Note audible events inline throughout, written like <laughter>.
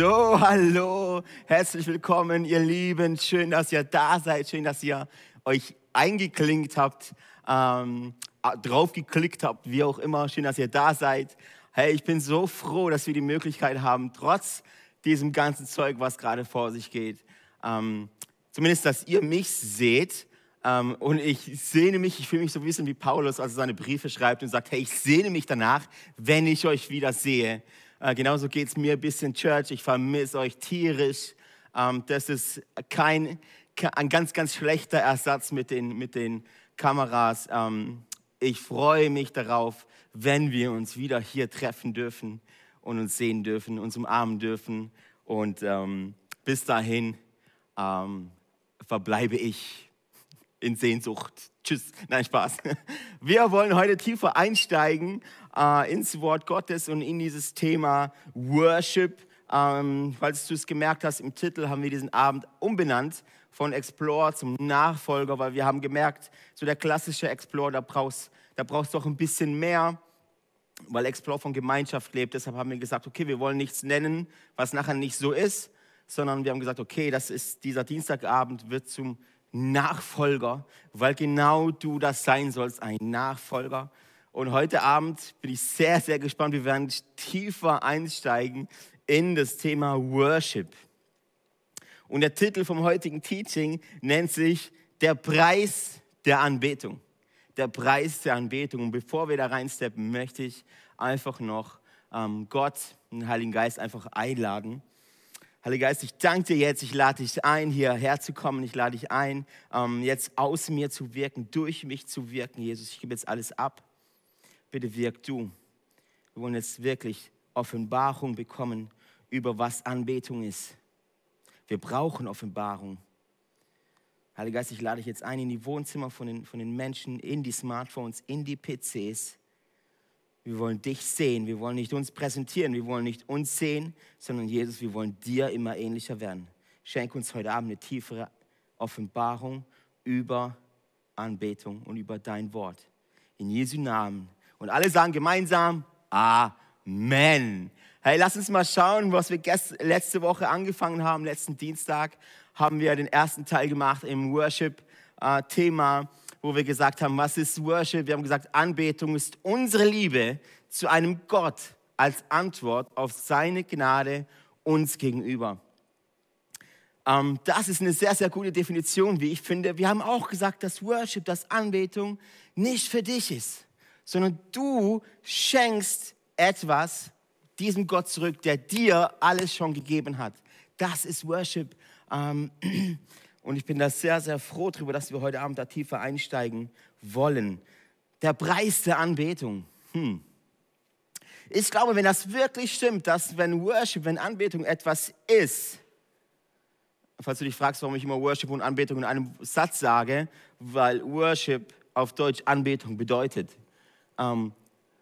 So, hallo, herzlich willkommen, ihr Lieben. Schön, dass ihr da seid. Schön, dass ihr euch eingeklinkt habt, ähm, draufgeklickt habt, wie auch immer. Schön, dass ihr da seid. Hey, ich bin so froh, dass wir die Möglichkeit haben, trotz diesem ganzen Zeug, was gerade vor sich geht, ähm, zumindest, dass ihr mich seht. Ähm, und ich sehne mich, ich fühle mich so ein bisschen wie Paulus, als er seine Briefe schreibt und sagt, hey, ich sehne mich danach, wenn ich euch wieder sehe. Äh, genauso geht es mir ein bisschen, Church. Ich vermisse euch tierisch. Ähm, das ist kein, ein ganz, ganz schlechter Ersatz mit den, mit den Kameras. Ähm, ich freue mich darauf, wenn wir uns wieder hier treffen dürfen und uns sehen dürfen, uns umarmen dürfen. Und ähm, bis dahin ähm, verbleibe ich in Sehnsucht. Tschüss. Nein, Spaß. <laughs> Wir wollen heute tiefer einsteigen äh, ins Wort Gottes und in dieses Thema Worship. Ähm, falls du es gemerkt hast, im Titel haben wir diesen Abend umbenannt von Explore zum Nachfolger, weil wir haben gemerkt, so der klassische Explore, da brauchst, da brauchst du auch ein bisschen mehr, weil Explore von Gemeinschaft lebt. Deshalb haben wir gesagt, okay, wir wollen nichts nennen, was nachher nicht so ist, sondern wir haben gesagt, okay, das ist dieser Dienstagabend wird zum Nachfolger, weil genau du das sein sollst, ein Nachfolger. Und heute Abend bin ich sehr, sehr gespannt. Wir werden tiefer einsteigen in das Thema Worship. Und der Titel vom heutigen Teaching nennt sich Der Preis der Anbetung. Der Preis der Anbetung. Und bevor wir da reinsteppen, möchte ich einfach noch ähm, Gott und den Heiligen Geist einfach einladen. Heiliger Geist, ich danke dir jetzt, ich lade dich ein, hierher zu kommen, ich lade dich ein, ähm, jetzt aus mir zu wirken, durch mich zu wirken, Jesus. Ich gebe jetzt alles ab bitte wirk du. Wir wollen jetzt wirklich Offenbarung bekommen über was Anbetung ist. Wir brauchen Offenbarung. Heiliger Geist, ich lade dich jetzt ein in die Wohnzimmer von den, von den Menschen, in die Smartphones, in die PCs. Wir wollen dich sehen. Wir wollen nicht uns präsentieren. Wir wollen nicht uns sehen, sondern Jesus, wir wollen dir immer ähnlicher werden. Schenk uns heute Abend eine tiefere Offenbarung über Anbetung und über dein Wort. In Jesu Namen. Und alle sagen gemeinsam Amen. Hey, lass uns mal schauen, was wir letzte Woche angefangen haben. Letzten Dienstag haben wir den ersten Teil gemacht im Worship-Thema, äh, wo wir gesagt haben, was ist Worship? Wir haben gesagt, Anbetung ist unsere Liebe zu einem Gott als Antwort auf seine Gnade uns gegenüber ähm, das ist eine sehr, sehr gute Definition, wie ich finde. Wir haben auch gesagt, dass Worship, dass Anbetung nicht für dich ist sondern du schenkst etwas diesem Gott zurück, der dir alles schon gegeben hat. Das ist Worship. Ähm, <clears throat> und ich bin da sehr, sehr froh darüber, dass wir heute Abend da tiefer einsteigen wollen. Der Preis der Anbetung. Hm. Ich glaube, wenn das wirklich stimmt, dass wenn Worship, wenn Anbetung etwas ist, falls du dich fragst, warum ich immer Worship und Anbetung in einem Satz sage, weil Worship auf Deutsch Anbetung bedeutet ähm,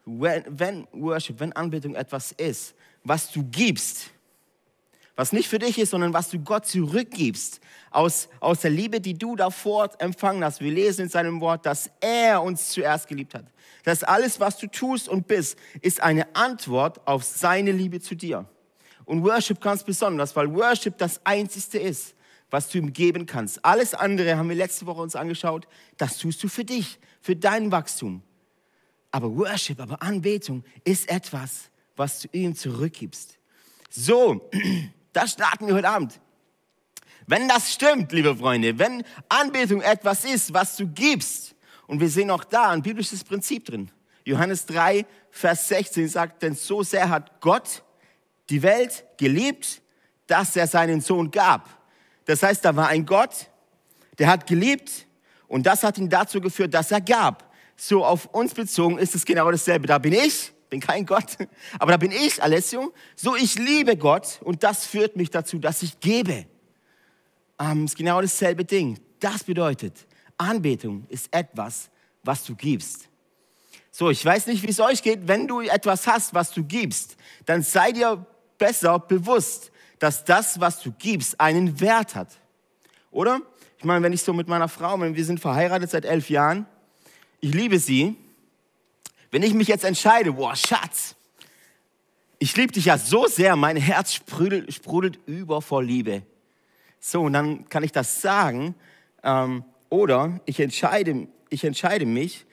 wenn, wenn Worship, wenn Anbetung etwas ist, was du gibst, was nicht für dich ist, sondern was du Gott zurückgibst, aus, aus der Liebe, die du davor empfangen hast. Wir lesen in seinem Wort, dass er uns zuerst geliebt hat. Dass alles, was du tust und bist, ist eine Antwort auf seine Liebe zu dir. Und Worship ganz besonders, weil Worship das Einzige ist, was du ihm geben kannst. Alles andere haben wir letzte Woche uns angeschaut, das tust du für dich, für dein Wachstum. Aber Worship, aber Anbetung ist etwas, was du ihm zurückgibst. So, <clears throat> das starten wir heute Abend. Wenn das stimmt, liebe Freunde, wenn Anbetung etwas ist, was du gibst, und wir sehen auch da ein biblisches Prinzip drin. Johannes 3, Vers 16 sagt, denn so sehr hat Gott die Welt geliebt, dass er seinen Sohn gab. Das heißt, da war ein Gott, der hat geliebt und das hat ihn dazu geführt, dass er gab so auf uns bezogen ist es genau dasselbe. Da bin ich, bin kein Gott, <laughs> aber da bin ich, Alessio. So, ich liebe Gott und das führt mich dazu, dass ich gebe. Ähm, ist genau dasselbe Ding. Das bedeutet, Anbetung ist etwas, was du gibst. So, ich weiß nicht, wie es euch geht. Wenn du etwas hast, was du gibst, dann sei dir besser bewusst, dass das, was du gibst, einen Wert hat. Oder? Ich meine, wenn ich so mit meiner Frau, wenn wir sind verheiratet seit elf Jahren, ich liebe sie, wenn ich mich jetzt entscheide, boah, Schatz, ich liebe dich ja so sehr, mein Herz sprudelt, sprudelt über vor Liebe. So, und dann kann ich das sagen. Ähm, oder ich entscheide, ich entscheide mich,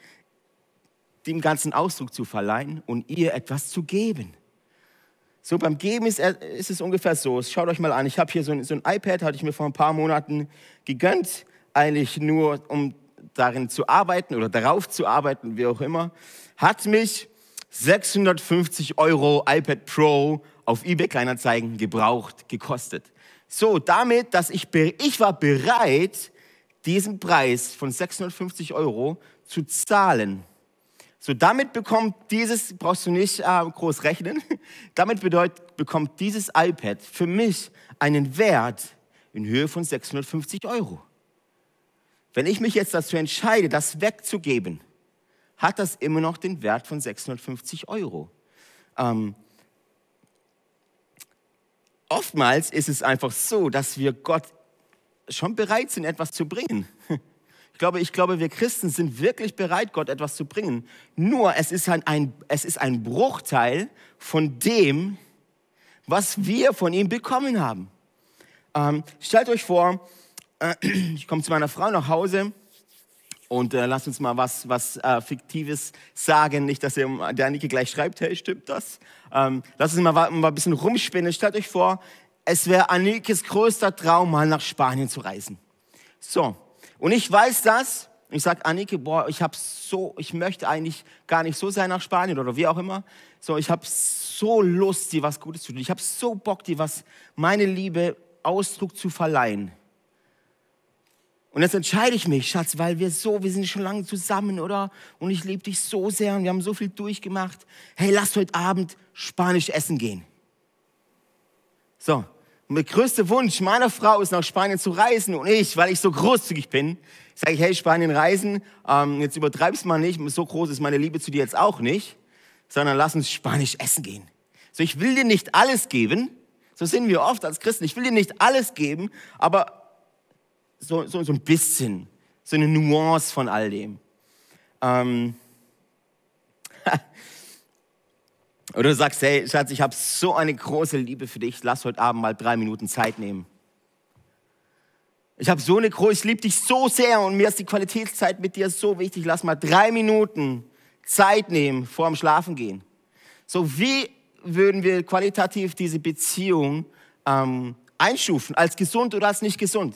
dem Ganzen Ausdruck zu verleihen und ihr etwas zu geben. So, beim Geben ist, ist es ungefähr so. Schaut euch mal an. Ich habe hier so ein, so ein iPad, hatte ich mir vor ein paar Monaten gegönnt. Eigentlich nur, um darin zu arbeiten oder darauf zu arbeiten, wie auch immer, hat mich 650 Euro iPad Pro auf eBay Kleinanzeigen gebraucht, gekostet. So, damit, dass ich, ich war bereit, diesen Preis von 650 Euro zu zahlen. So, damit bekommt dieses, brauchst du nicht äh, groß rechnen, <laughs> damit bedeutet, bekommt dieses iPad für mich einen Wert in Höhe von 650 Euro. Wenn ich mich jetzt dazu entscheide, das wegzugeben, hat das immer noch den Wert von 650 Euro. Ähm, oftmals ist es einfach so, dass wir Gott schon bereit sind, etwas zu bringen. <laughs> Ich glaube, ich glaube, wir Christen sind wirklich bereit, Gott etwas zu bringen. Nur es ist ein, ein, es ist ein Bruchteil von dem, was wir von ihm bekommen haben. Ähm, stellt euch vor, äh, <clears throat> ich komme zu meiner Frau nach Hause und äh, lass uns mal was, was äh, Fiktives sagen. Nicht, dass ihr der Annike gleich schreibt, hey, stimmt das? Ähm, lass uns mal, mal ein bisschen rumspinnen. Stellt euch vor, es wäre Annikes größter Traum, mal nach Spanien zu reisen. So, und ich weiß das. Ich sage, Annike, boah, ich habe so, ich möchte eigentlich gar nicht so sein nach Spanien oder wie auch immer. So, ich habe so Lust, dir was Gutes zu tun. Ich habe so Bock, dir was, meine Liebe, Ausdruck zu verleihen. Und jetzt entscheide ich mich, Schatz, weil wir so, wir sind schon lange zusammen, oder? Und ich liebe dich so sehr und wir haben so viel durchgemacht. Hey, lass heute Abend Spanisch essen gehen. So, und der größte Wunsch meiner Frau ist, nach Spanien zu reisen. Und ich, weil ich so großzügig bin, sage ich, hey, Spanien reisen, ähm, jetzt übertreib's mal nicht, so groß ist meine Liebe zu dir jetzt auch nicht, sondern lass uns Spanisch essen gehen. So, ich will dir nicht alles geben, so sind wir oft als Christen, ich will dir nicht alles geben, aber so, so, so ein bisschen, so eine Nuance von all dem. Ähm, <laughs> Oder du sagst, hey Schatz, ich habe so eine große Liebe für dich, lass heute Abend mal drei Minuten Zeit nehmen. Ich habe so eine große, ich liebe dich so sehr und mir ist die Qualitätszeit mit dir so wichtig, lass mal drei Minuten Zeit nehmen vor dem Schlafengehen. So, wie würden wir qualitativ diese Beziehung ähm, einstufen, als gesund oder als nicht gesund?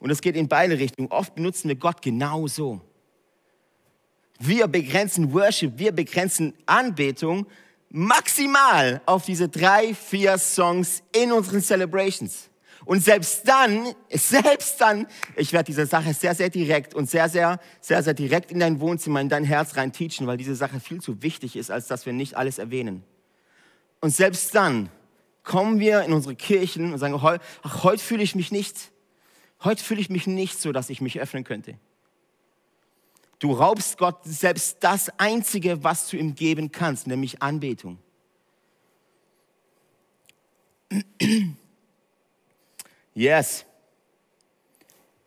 Und es geht in beide Richtungen. Oft benutzen wir Gott genauso. Wir begrenzen Worship, wir begrenzen Anbetung maximal auf diese drei, vier Songs in unseren Celebrations. Und selbst dann, <laughs> selbst dann, ich werde diese Sache sehr, sehr direkt und sehr, sehr, sehr, sehr direkt in dein Wohnzimmer, in dein Herz rein teachen, weil diese Sache viel zu wichtig ist, als dass wir nicht alles erwähnen. Und selbst dann kommen wir in unsere Kirchen und sagen, ach, heute fühle ich mich nicht heute fühle ich mich nicht so, dass ich mich öffnen könnte. Du raubst Gott selbst das Einzige, was du ihm geben kannst, nämlich Anbetung. <clears throat> Yes.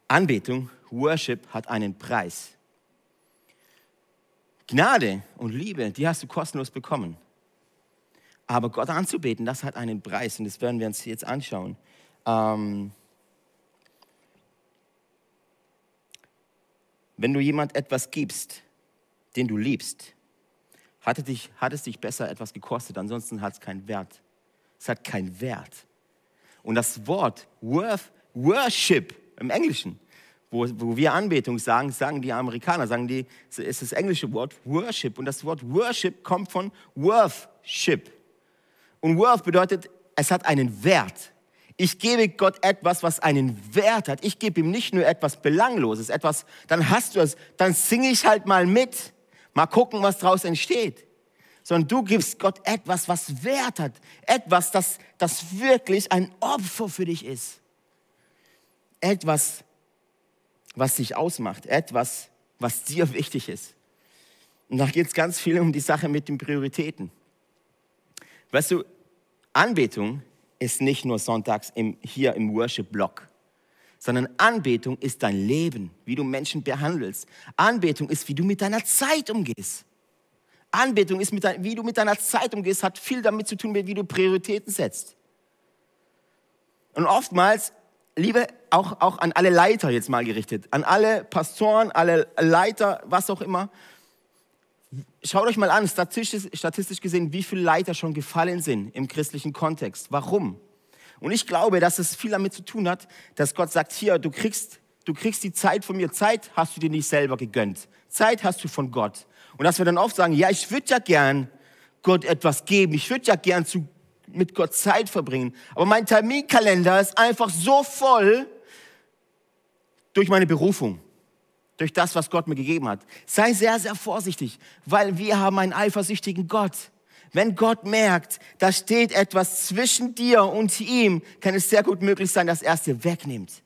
Anbetung, Worship hat einen Preis. Gnade und Liebe, die hast du kostenlos bekommen. Aber Gott anzubeten, das hat einen Preis und das werden wir uns jetzt anschauen. Ähm, Wenn du jemand etwas gibst, den du liebst, hat es dich, hat es dich besser etwas gekostet, ansonsten hat es keinen Wert. Es hat keinen Wert. Und das Wort worth, Worship im Englischen, wo, wo wir Anbetung sagen, sagen die Amerikaner, sagen die, ist das englische Wort Worship. Und das Wort Worship kommt von Worthship. Und Worth bedeutet, es hat einen Wert ich gebe Gott etwas, was einen Wert hat. Ich gebe ihm nicht nur etwas Belangloses, etwas, dann hast du es, dann singe ich halt mal mit, mal gucken, was daraus entsteht. Sondern du gibst Gott etwas, was Wert hat, etwas, das, das wirklich ein Opfer für dich ist. Etwas, was dich ausmacht, etwas, was dir wichtig ist. Und da geht es ganz viel um die Sache mit den Prioritäten. Weißt du, Anbetung ist nicht nur sonntags im, hier im Worship-Block, sondern Anbetung ist dein Leben, wie du Menschen behandelst. Anbetung ist, wie du mit deiner Zeit umgehst. Anbetung ist, mit dein, wie du mit deiner Zeit umgehst, hat viel damit zu tun, wie du Prioritäten setzt. Und oftmals, liebe, auch, auch an alle Leiter jetzt mal gerichtet, an alle Pastoren, alle Leiter, was auch immer, Schaut euch mal an, statistisch, statistisch gesehen, wie viele Leiter schon gefallen sind im christlichen Kontext. Warum? Und ich glaube, dass es viel damit zu tun hat, dass Gott sagt, hier, du kriegst, du kriegst die Zeit von mir. Zeit hast du dir nicht selber gegönnt. Zeit hast du von Gott. Und dass wir dann oft sagen, ja, ich würde ja gern Gott etwas geben. Ich würde ja gern zu, mit Gott Zeit verbringen. Aber mein Terminkalender ist einfach so voll durch meine Berufung durch das, was Gott mir gegeben hat. Sei sehr, sehr vorsichtig, weil wir haben einen eifersüchtigen Gott. Wenn Gott merkt, da steht etwas zwischen dir und ihm, kann es sehr gut möglich sein, dass er es dir wegnimmt.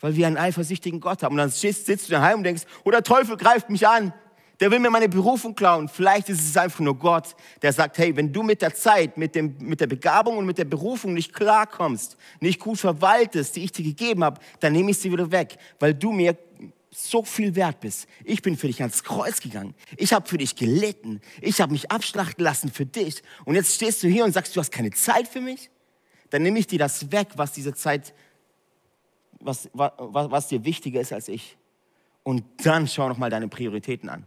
Weil wir einen eifersüchtigen Gott haben. Und dann sitzt, sitzt du daheim und denkst, oh, der Teufel greift mich an. Der will mir meine Berufung klauen. Vielleicht ist es einfach nur Gott, der sagt, hey, wenn du mit der Zeit, mit, dem, mit der Begabung und mit der Berufung nicht klarkommst, nicht gut verwaltest, die ich dir gegeben habe, dann nehme ich sie wieder weg, weil du mir so viel wert bist. Ich bin für dich ans Kreuz gegangen. Ich habe für dich gelitten. Ich habe mich abschlachten lassen für dich. Und jetzt stehst du hier und sagst, du hast keine Zeit für mich? Dann nehme ich dir das weg, was diese Zeit, was, was, was dir wichtiger ist als ich. Und dann schau nochmal deine Prioritäten an.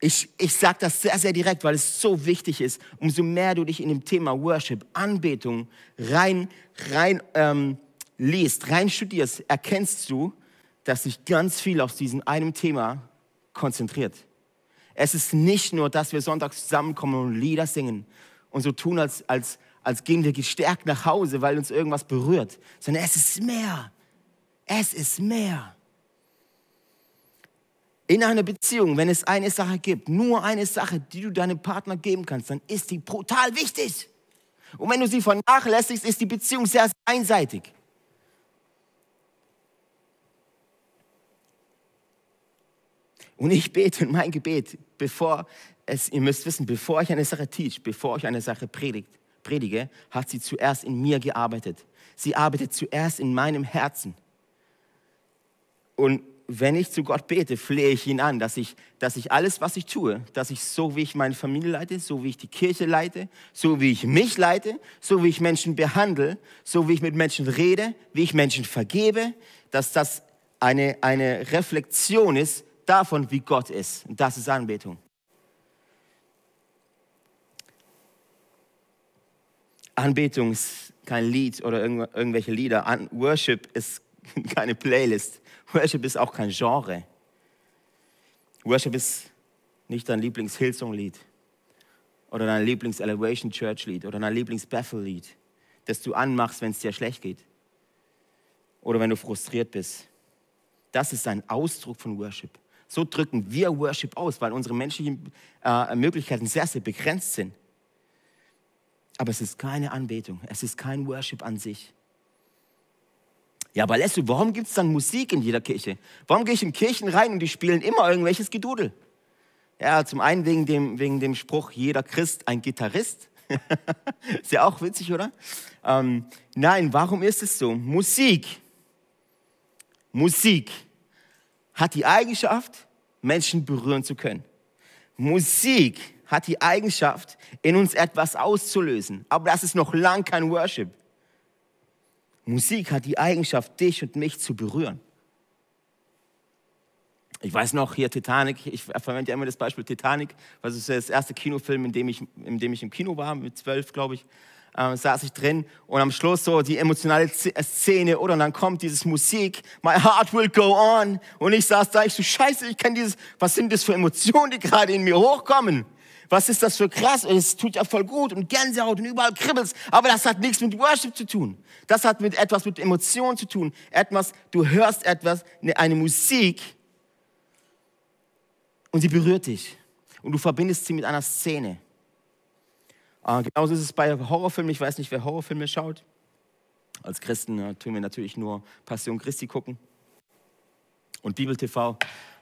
Ich, ich sage das sehr, sehr direkt, weil es so wichtig ist. Umso mehr du dich in dem Thema Worship, Anbetung rein, rein ähm, liest, rein studierst, erkennst du, dass sich ganz viel auf diesem einem Thema konzentriert. Es ist nicht nur, dass wir sonntags zusammenkommen und Lieder singen und so tun, als, als, als gehen wir gestärkt nach Hause, weil uns irgendwas berührt, sondern es ist mehr. Es ist mehr. In einer Beziehung, wenn es eine Sache gibt, nur eine Sache, die du deinem Partner geben kannst, dann ist die brutal wichtig. Und wenn du sie vernachlässigst, ist die Beziehung sehr einseitig. Und ich bete und mein Gebet, bevor es, ihr müsst wissen, bevor ich eine Sache teach, bevor ich eine Sache predigt, predige, hat sie zuerst in mir gearbeitet. Sie arbeitet zuerst in meinem Herzen. Und wenn ich zu Gott bete, flehe ich ihn an, dass ich, dass ich alles, was ich tue, dass ich so, wie ich meine Familie leite, so wie ich die Kirche leite, so wie ich mich leite, so wie ich Menschen behandle, so wie ich mit Menschen rede, wie ich Menschen vergebe, dass das eine, eine Reflexion ist davon, wie Gott ist. Und das ist Anbetung. Anbetung ist kein Lied oder irgendwelche Lieder. An Worship ist <laughs> keine Playlist. Worship ist auch kein Genre. Worship ist nicht dein Lieblings-Hillsong-Lied oder dein Lieblings-Elevation Church-Lied oder dein Lieblings-Bethel-Lied, das du anmachst, wenn es dir schlecht geht oder wenn du frustriert bist. Das ist ein Ausdruck von Worship. So drücken wir Worship aus, weil unsere menschlichen äh, Möglichkeiten sehr, sehr begrenzt sind. Aber es ist keine Anbetung, es ist kein Worship an sich. Ja, aber Leslie, warum gibt es dann Musik in jeder Kirche? Warum gehe ich in Kirchen rein und die spielen immer irgendwelches Gedudel? Ja, zum einen wegen dem, wegen dem Spruch, jeder Christ ein Gitarrist. <laughs> ist ja auch witzig, oder? Ähm, nein, warum ist es so? Musik. Musik hat die Eigenschaft, Menschen berühren zu können. Musik hat die Eigenschaft, in uns etwas auszulösen. Aber das ist noch lang kein Worship. Musik hat die Eigenschaft, dich und mich zu berühren. Ich weiß noch, hier Titanic, ich verwende ja immer das Beispiel Titanic, weil es ist das erste Kinofilm, in dem ich, in dem ich im Kino war, mit zwölf, glaube ich äh, saß ich drin und am Schluss so die emotionale äh, Szene oder und dann kommt dieses Musik, My Heart Will Go On und ich saß da, ich so Scheiße, ich kann dieses, was sind das für Emotionen, die gerade in mir hochkommen? Was ist das für krass? Und es tut ja voll gut und Gänsehaut und überall kribbelst. Aber das hat nichts mit Worship zu tun. Das hat mit etwas mit Emotionen zu tun. Etwas, du hörst etwas, ne, eine Musik und sie berührt dich. Und du verbindest sie mit einer Szene. Äh, genauso ist es bei Horrorfilmen. Ich weiß nicht, wer Horrorfilme schaut. Als Christen äh, tun wir natürlich nur Passion Christi gucken und Bibel TV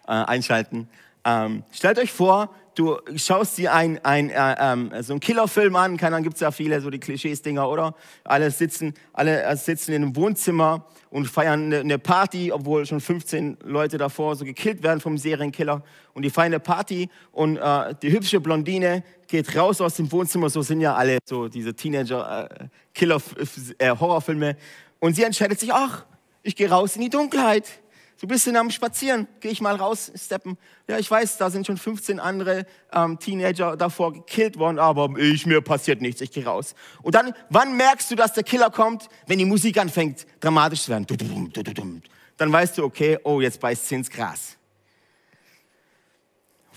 äh, einschalten. Ähm, stellt euch vor, du schaust dir ein, ein, äh, äh, so einen Killerfilm an, keine Ahnung, gibt es ja viele, so die Klischees-Dinger, oder? Alle sitzen, alle äh, sitzen in einem Wohnzimmer und feiern eine, eine Party, obwohl schon 15 Leute davor so gekillt werden vom Serienkiller. Und die feiern eine Party und äh, die hübsche Blondine geht raus aus dem Wohnzimmer, so sind ja alle so diese Teenager-Killer-Horrorfilme. Äh, äh, und sie entscheidet sich, ach, ich gehe raus in die Dunkelheit. Du bist in einem Spazieren, gehe ich mal raus, steppen. Ja, ich weiß, da sind schon 15 andere ähm, Teenager davor gekillt worden, aber ich, mir passiert nichts, ich gehe raus. Und dann, wann merkst du, dass der Killer kommt? Wenn die Musik anfängt, dramatisch zu werden. Dann weißt du, okay, oh, jetzt beißt sie ins Gras.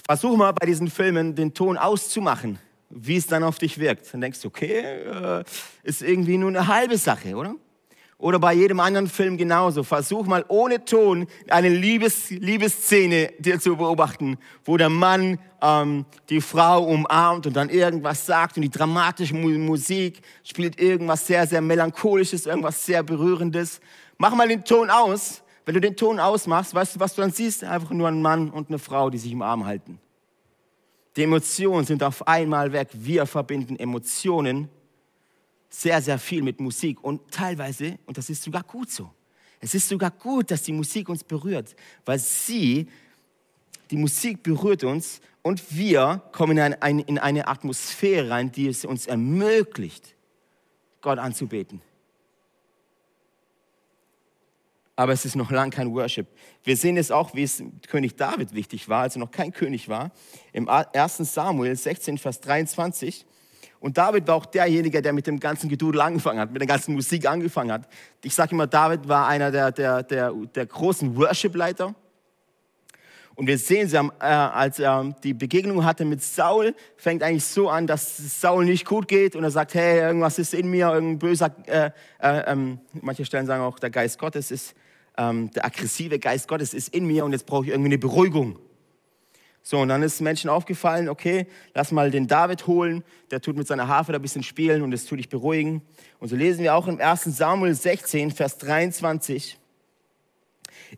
Versuch mal bei diesen Filmen den Ton auszumachen, wie es dann auf dich wirkt. Dann denkst du, okay, äh, ist irgendwie nur eine halbe Sache, oder? Oder bei jedem anderen Film genauso. Versuch mal ohne Ton eine Liebes Liebesszene dir zu beobachten, wo der Mann ähm, die Frau umarmt und dann irgendwas sagt und die dramatische Musik spielt irgendwas sehr, sehr melancholisches, irgendwas sehr berührendes. Mach mal den Ton aus. Wenn du den Ton ausmachst, weißt du, was du dann siehst? Einfach nur einen Mann und eine Frau, die sich im Arm halten. Die Emotionen sind auf einmal weg. Wir verbinden Emotionen sehr, sehr viel mit Musik und teilweise, und das ist sogar gut so, es ist sogar gut, dass die Musik uns berührt, weil sie, die Musik berührt uns und wir kommen in eine, Atmosphäre rein, die es uns ermöglicht, Gott anzubeten. Aber es ist noch lang kein Worship. Wir sehen es auch, wie es König David wichtig war, als er noch kein König war. Im 1. Samuel 16, Vers 23 und David war auch derjenige, der mit dem ganzen Gedudel angefangen hat, mit der ganzen Musik angefangen hat. Ich sage immer, David war einer der, der, der, der großen Worship-Leiter. Und wir sehen, sie haben, äh, als er die Begegnung hatte mit Saul, fängt eigentlich so an, dass Saul nicht gut geht und er sagt, hey, irgendwas ist in mir, irgendein böser, äh, äh, ähm, manche Stellen sagen auch, der Geist Gottes ist, ähm, der aggressive Geist Gottes ist in mir und jetzt brauche ich irgendwie eine Beruhigung. So, und dann ist Menschen aufgefallen, okay, lass mal den David holen, der tut mit seiner Harfe da ein bisschen spielen und es tut dich beruhigen. Und so lesen wir auch im 1. Samuel 16, Vers 23.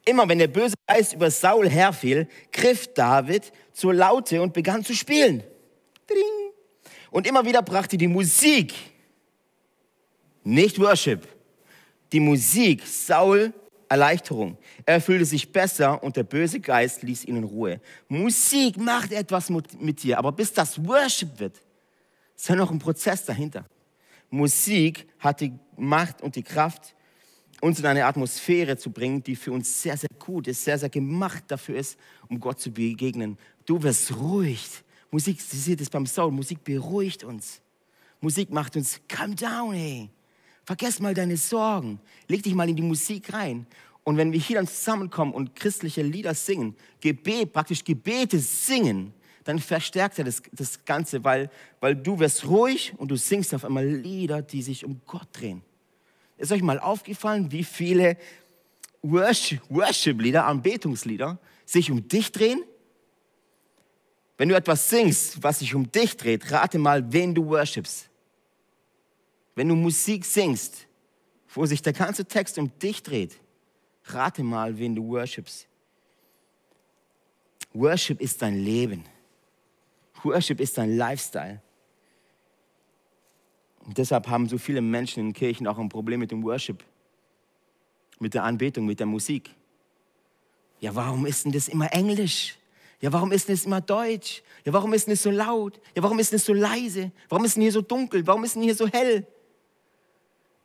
Immer wenn der böse Geist über Saul herfiel, griff David zur Laute und begann zu spielen. Ding. Und immer wieder brachte die Musik, nicht Worship, die Musik Saul Erleichterung. Er fühlte sich besser und der böse Geist ließ ihn in Ruhe. Musik macht etwas mit dir, aber bis das Worship wird, ist ja noch ein Prozess dahinter. Musik hat die Macht und die Kraft, uns in eine Atmosphäre zu bringen, die für uns sehr, sehr gut ist, sehr, sehr gemacht dafür ist, um Gott zu begegnen. Du wirst ruhig. Musik, Sie sehen das beim Saul, Musik beruhigt uns. Musik macht uns, calm down, hey. Vergesst mal deine Sorgen. Leg dich mal in die Musik rein. Und wenn wir hier dann zusammenkommen und christliche Lieder singen, Gebet, praktisch Gebete singen, dann verstärkt er das, das Ganze, weil, weil du wirst ruhig und du singst auf einmal Lieder, die sich um Gott drehen. Ist euch mal aufgefallen, wie viele Worship-Lieder, Anbetungslieder sich um dich drehen? Wenn du etwas singst, was sich um dich dreht, rate mal, wen du worshipst. Wenn du Musik singst, wo sich der ganze Text um dich dreht, rate mal, wen du worshipst. Worship ist dein Leben. Worship ist dein Lifestyle. Und deshalb haben so viele Menschen in Kirchen auch ein Problem mit dem Worship, mit der Anbetung, mit der Musik. Ja, warum ist denn das immer Englisch? Ja, warum ist denn das immer Deutsch? Ja, warum ist denn das so laut? Ja, warum ist denn das so leise? Warum ist denn hier so dunkel? Warum ist denn hier so hell?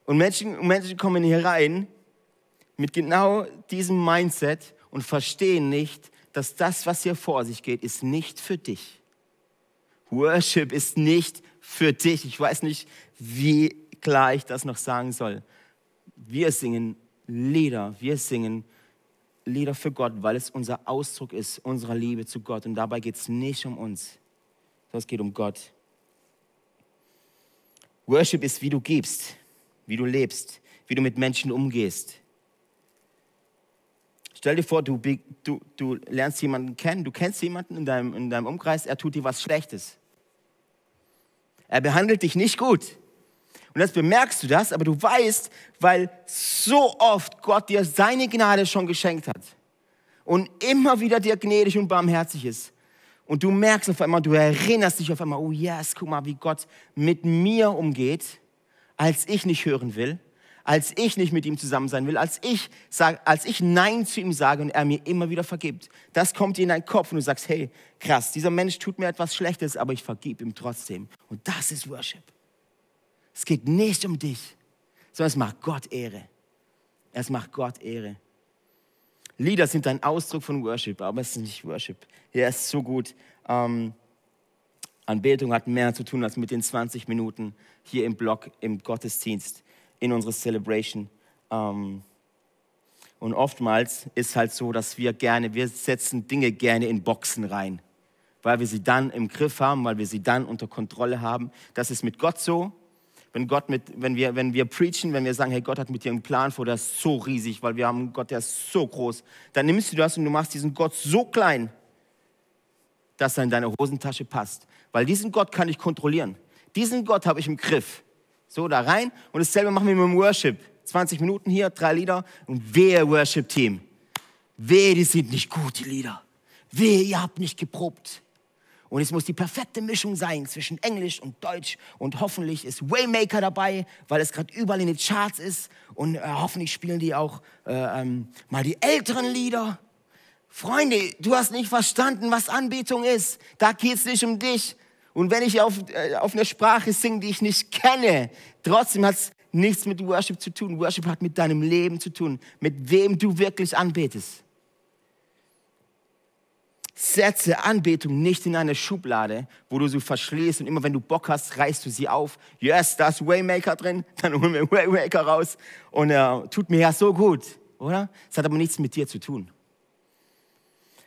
Und Menschen, Menschen kommen hier rein mit genau diesem Mindset und verstehen nicht, dass das, was hier vor sich geht, ist nicht für dich. Worship ist nicht für dich. Ich weiß nicht, wie klar ich das noch sagen soll. Wir singen Lieder, wir singen Lieder für Gott, weil es unser Ausdruck ist, unserer Liebe zu Gott. Und dabei geht es nicht um uns, sondern es geht um Gott. Worship ist, wie du gibst wie du lebst, wie du mit Menschen umgehst. Stell dir vor, du, du, du lernst jemanden kennen, du kennst jemanden in deinem, in deinem Umkreis, er tut dir was Schlechtes. Er behandelt dich nicht gut. Und jetzt bemerkst du das, aber du weißt, weil so oft Gott dir seine Gnade schon geschenkt hat und immer wieder dir gnädig und barmherzig ist. Und du merkst auf einmal, du erinnerst dich auf einmal, oh yes, guck mal, wie Gott mit mir umgeht als ich nicht hören will, als ich nicht mit ihm zusammen sein will, als ich, sag, als ich Nein zu ihm sage und er mir immer wieder vergibt. Das kommt dir in deinen Kopf und du sagst, hey, krass, dieser Mensch tut mir etwas Schlechtes, aber ich vergib ihm trotzdem. Und das ist Worship. Es geht nicht um dich, sondern es macht Gott Ehre. Es macht Gott Ehre. Lieder sind ein Ausdruck von Worship, aber es ist nicht Worship. Er ist so gut. Ähm, Anbetung hat mehr zu tun als mit den 20 Minuten hier im Block, im Gottesdienst, in unserer Celebration. Ähm, und oftmals ist halt so, dass wir gerne, wir setzen Dinge gerne in Boxen rein, weil wir sie dann im Griff haben, weil wir sie dann unter Kontrolle haben. Das ist mit Gott so. Wenn, Gott mit, wenn, wir, wenn wir preachen, wenn wir sagen, hey, Gott hat mit dir einen Plan vor, der ist so riesig, weil wir haben einen Gott, der ist so groß, dann nimmst du das und du machst diesen Gott so klein, dass er in deine Hosentasche passt weil diesen Gott kann ich kontrollieren. Diesen Gott habe ich im Griff. So da rein und dasselbe machen wir mit dem Worship. 20 Minuten hier, drei Lieder und wehe Worship-Team. Wehe, die sind nicht gut, die Lieder. Wehe, ihr habt nicht geprobt. Und es muss die perfekte Mischung sein zwischen Englisch und Deutsch. Und hoffentlich ist Waymaker dabei, weil es gerade überall in den Charts ist. Und äh, hoffentlich spielen die auch äh, ähm, mal die älteren Lieder. Freunde, du hast nicht verstanden, was Anbetung ist. Da geht es nicht um dich. Und wenn ich auf, äh, auf eine Sprache singe, die ich nicht kenne, trotzdem hat es nichts mit Worship zu tun. Worship hat mit deinem Leben zu tun, mit wem du wirklich anbetest. Setze Anbetung nicht in eine Schublade, wo du sie verschließt und immer wenn du Bock hast, reißt du sie auf. Yes, da ist Waymaker drin, <laughs> dann holen wir Waymaker raus und äh, tut mir ja so gut, oder? Es hat aber nichts mit dir zu tun.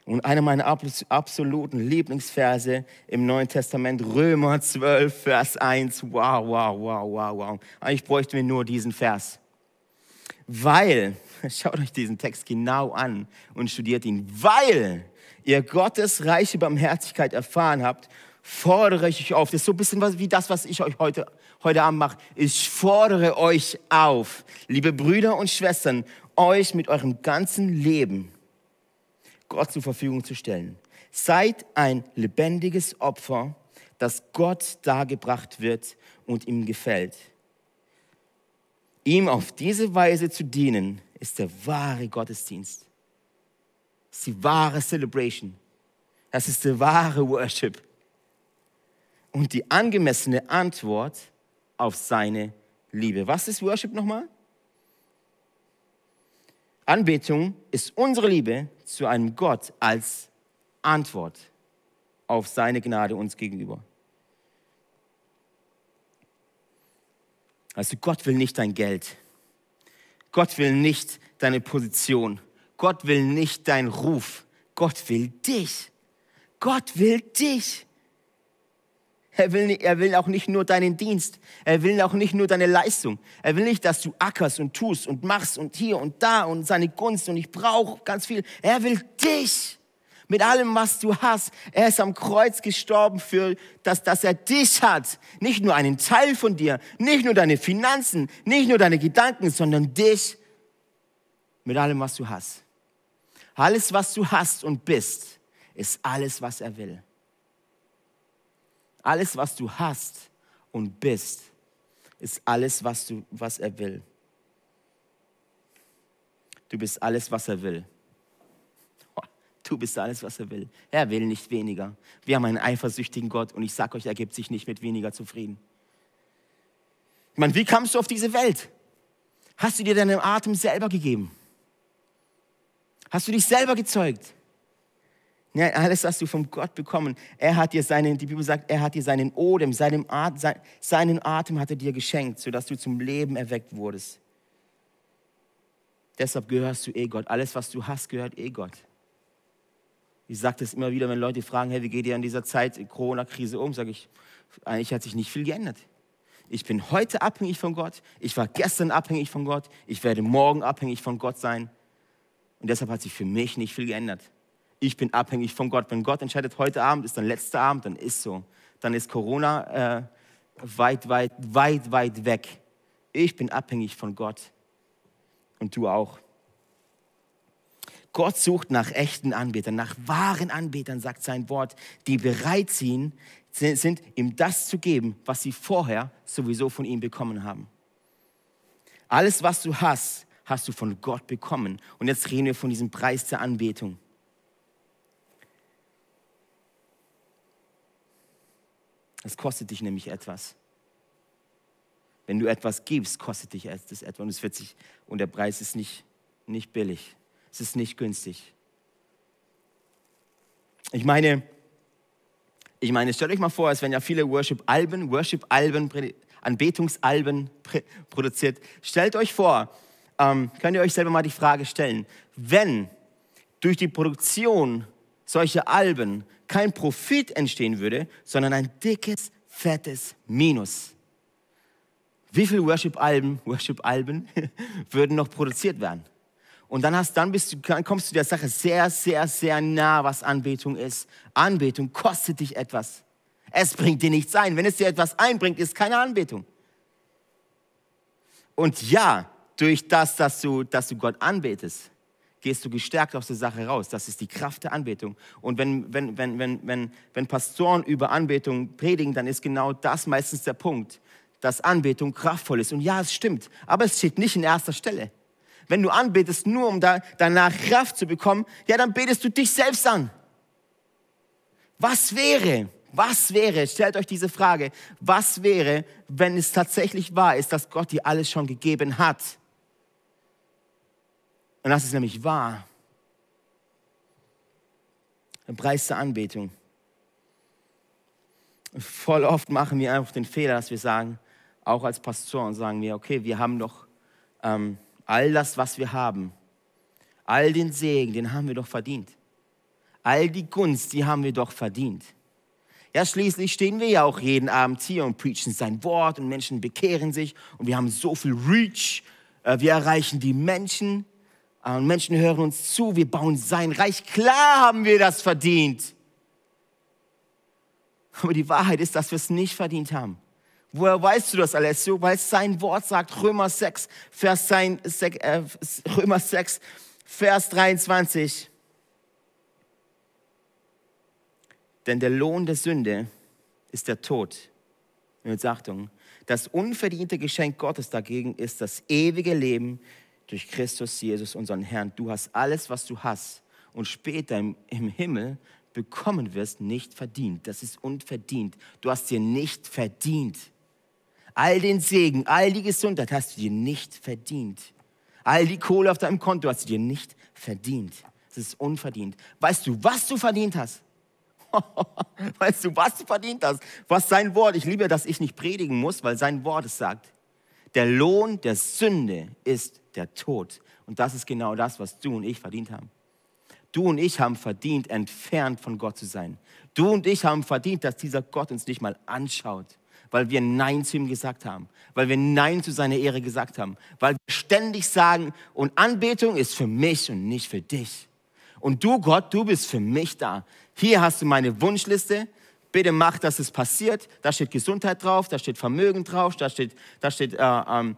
Und einer meiner absoluten Lieblingsverse im Neuen Testament, Römer 12, Vers 1. Wow, wow, wow, wow, wow. Eigentlich bräuchten wir nur diesen Vers. Weil, <laughs> schaut euch diesen Text genau an und studiert ihn, weil ihr Gottes reiche Barmherzigkeit erfahren habt, fordere ich euch auf. Das ist so ein bisschen wie das, was ich euch heute, heute Abend mache. Ich fordere euch auf, liebe Brüder und Schwestern, euch mit eurem ganzen Leben Gott zur Verfügung zu stellen. Seid ein lebendiges Opfer, das Gott dargebracht wird und ihm gefällt. Ihm auf diese Weise zu dienen, ist der wahre Gottesdienst. Das ist die wahre Celebration. Das ist der wahre Worship. Und die angemessene Antwort auf seine Liebe. Was ist Worship nochmal? Anbetung ist unsere Liebe zu einem Gott als Antwort auf seine Gnade uns gegenüber. Also Gott will nicht dein Geld. Gott will nicht deine Position. Gott will nicht deinen Ruf. Gott will dich. Gott will dich. Er will, er will auch nicht nur deinen Dienst. Er will auch nicht nur deine Leistung. Er will nicht, dass du ackerst und tust und machst und hier und da und seine Gunst und ich brauche ganz viel. Er will dich mit allem, was du hast. Er ist am Kreuz gestorben für, dass, dass er dich hat. Nicht nur einen Teil von dir, nicht nur deine Finanzen, nicht nur deine Gedanken, sondern dich mit allem, was du hast. Alles, was du hast und bist, ist alles, was er will. Alles, was du hast und bist, ist alles, was, du, was er will. Du bist alles, was er will. Du bist alles, was er will. Er will nicht weniger. Wir haben einen eifersüchtigen Gott und ich sage euch, er gibt sich nicht mit weniger zufrieden. Ich meine, wie kamst du auf diese Welt? Hast du dir deinen Atem selber gegeben? Hast du dich selber gezeugt? Ja, alles hast du von Gott bekommen. Er hat dir seinen, die Bibel sagt, er hat dir seinen Odem, seinen Atem, seinen Atem hat er dir geschenkt, sodass du zum Leben erweckt wurdest. Deshalb gehörst du eh Gott. Alles, was du hast, gehört eh Gott. Ich sage das immer wieder, wenn Leute fragen, hey, wie geht ihr in dieser Zeit Corona-Krise um? Sage ich, eigentlich hat sich nicht viel geändert. Ich bin heute abhängig von Gott. Ich war gestern abhängig von Gott. Ich werde morgen abhängig von Gott sein. Und deshalb hat sich für mich nicht viel geändert ich bin abhängig von Gott. Wenn Gott entscheidet, heute Abend ist dann letzter Abend, dann ist so. Dann ist Corona äh, weit, weit, weit, weit weg. Ich bin abhängig von Gott. Und du auch. Gott sucht nach echten Anbetern, nach wahren Anbetern, sagt sein Wort, die bereit sind, sind, ihm das zu geben, was sie vorher sowieso von ihm bekommen haben. Alles, was du hast, hast du von Gott bekommen. Und jetzt reden wir von diesem Preis der Anbetung. Das kostet dich nämlich etwas. Wenn du etwas gibst, kostet dich das etwas und es wird sich, und der Preis ist nicht, nicht billig. Es ist nicht günstig. Ich meine, ich meine, stellt euch mal vor, es werden ja viele Worship-Alben, Worship-Alben, Anbetungsalben produziert. Stellt euch vor, ähm, könnt ihr euch selber mal die Frage stellen, wenn durch die Produktion solche Alben kein Profit entstehen würde, sondern ein dickes, fettes Minus. Wie viele Worship-Alben <laughs> Worship -Alben <laughs> würden noch produziert werden? Und dann, hast, dann, bist du, dann kommst du der Sache sehr, sehr, sehr nah, was Anbetung ist. Anbetung kostet dich etwas. Es bringt dir nichts ein. Wenn es dir etwas einbringt, ist keine Anbetung. Und ja, durch das, dass du, dass du Gott anbetest, gehst du gestärkt aus der Sache raus. Das ist die Kraft der Anbetung. Und wenn, wenn, wenn, wenn, wenn, wenn Pastoren über Anbetung predigen, dann ist genau das meistens der Punkt, dass Anbetung kraftvoll ist. Und ja, es stimmt, aber es steht nicht in erster Stelle. Wenn du anbetest, nur um da, danach Kraft zu bekommen, ja, dann betest du dich selbst an. Was wäre, was wäre, stellt euch diese Frage, was wäre, wenn es tatsächlich wahr ist, dass Gott dir alles schon gegeben hat? Und das ist nämlich wahr. Der Preis der Anbetung. Voll oft machen wir einfach den Fehler, dass wir sagen, auch als Pastor, und sagen wir, okay, wir haben doch ähm, all das, was wir haben, all den Segen, den haben wir doch verdient. All die Gunst, die haben wir doch verdient. Ja, schließlich stehen wir ja auch jeden Abend hier und preachen sein Wort und Menschen bekehren sich und wir haben so viel Reach, äh, wir erreichen die Menschen. Ah, und Menschen hören uns zu, wir bauen sein Reich. Klar haben wir das verdient. Aber die Wahrheit ist, dass wir es nicht verdient haben. Woher weißt du das, Alessio? Weil sein Wort sagt, Römer 6, Vers, sein, äh, Römer 6, Vers 23. Denn der Lohn der Sünde ist der Tod. Und jetzt Achtung, das unverdiente Geschenk Gottes dagegen ist das ewige Leben durch Christus Jesus, unseren Herrn. Du hast alles, was du hast und später im, im Himmel bekommen wirst, nicht verdient. Das ist unverdient. Du hast dir nicht verdient. All den Segen, all die Gesundheit hast du dir nicht verdient. All die Kohle auf deinem Konto hast du dir nicht verdient. Das ist unverdient. Weißt du, was du verdient hast? <laughs> weißt du, was du verdient hast? Was sein Wort, ich liebe, dass ich nicht predigen muss, weil sein Wort es sagt der Lohn der Sünde ist der Tod. Und das ist genau das, was du und ich verdient haben. Du und ich haben verdient, entfernt von Gott zu sein. Du und ich haben verdient, dass dieser Gott uns nicht mal anschaut, weil wir Nein zu ihm gesagt haben, weil wir Nein zu seiner Ehre gesagt haben, weil wir ständig sagen, und Anbetung ist für mich und nicht für dich. Und du, Gott, du bist für mich da. Hier hast du meine Wunschliste, bitte mach, dass es passiert. Da steht Gesundheit drauf, da steht Vermögen drauf, da steht, da steht äh, ähm,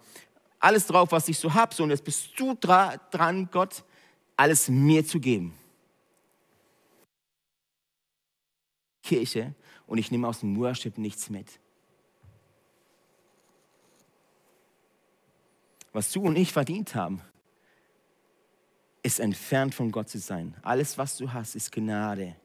alles drauf, was ich so habe. So, und jetzt bist du dra dran, Gott, alles mir zu geben. Kirche und ich nehme aus dem Worship nichts mit. Was du und ich verdient haben, ist entfernt von Gott zu sein. Alles, was du hast, ist Gnade.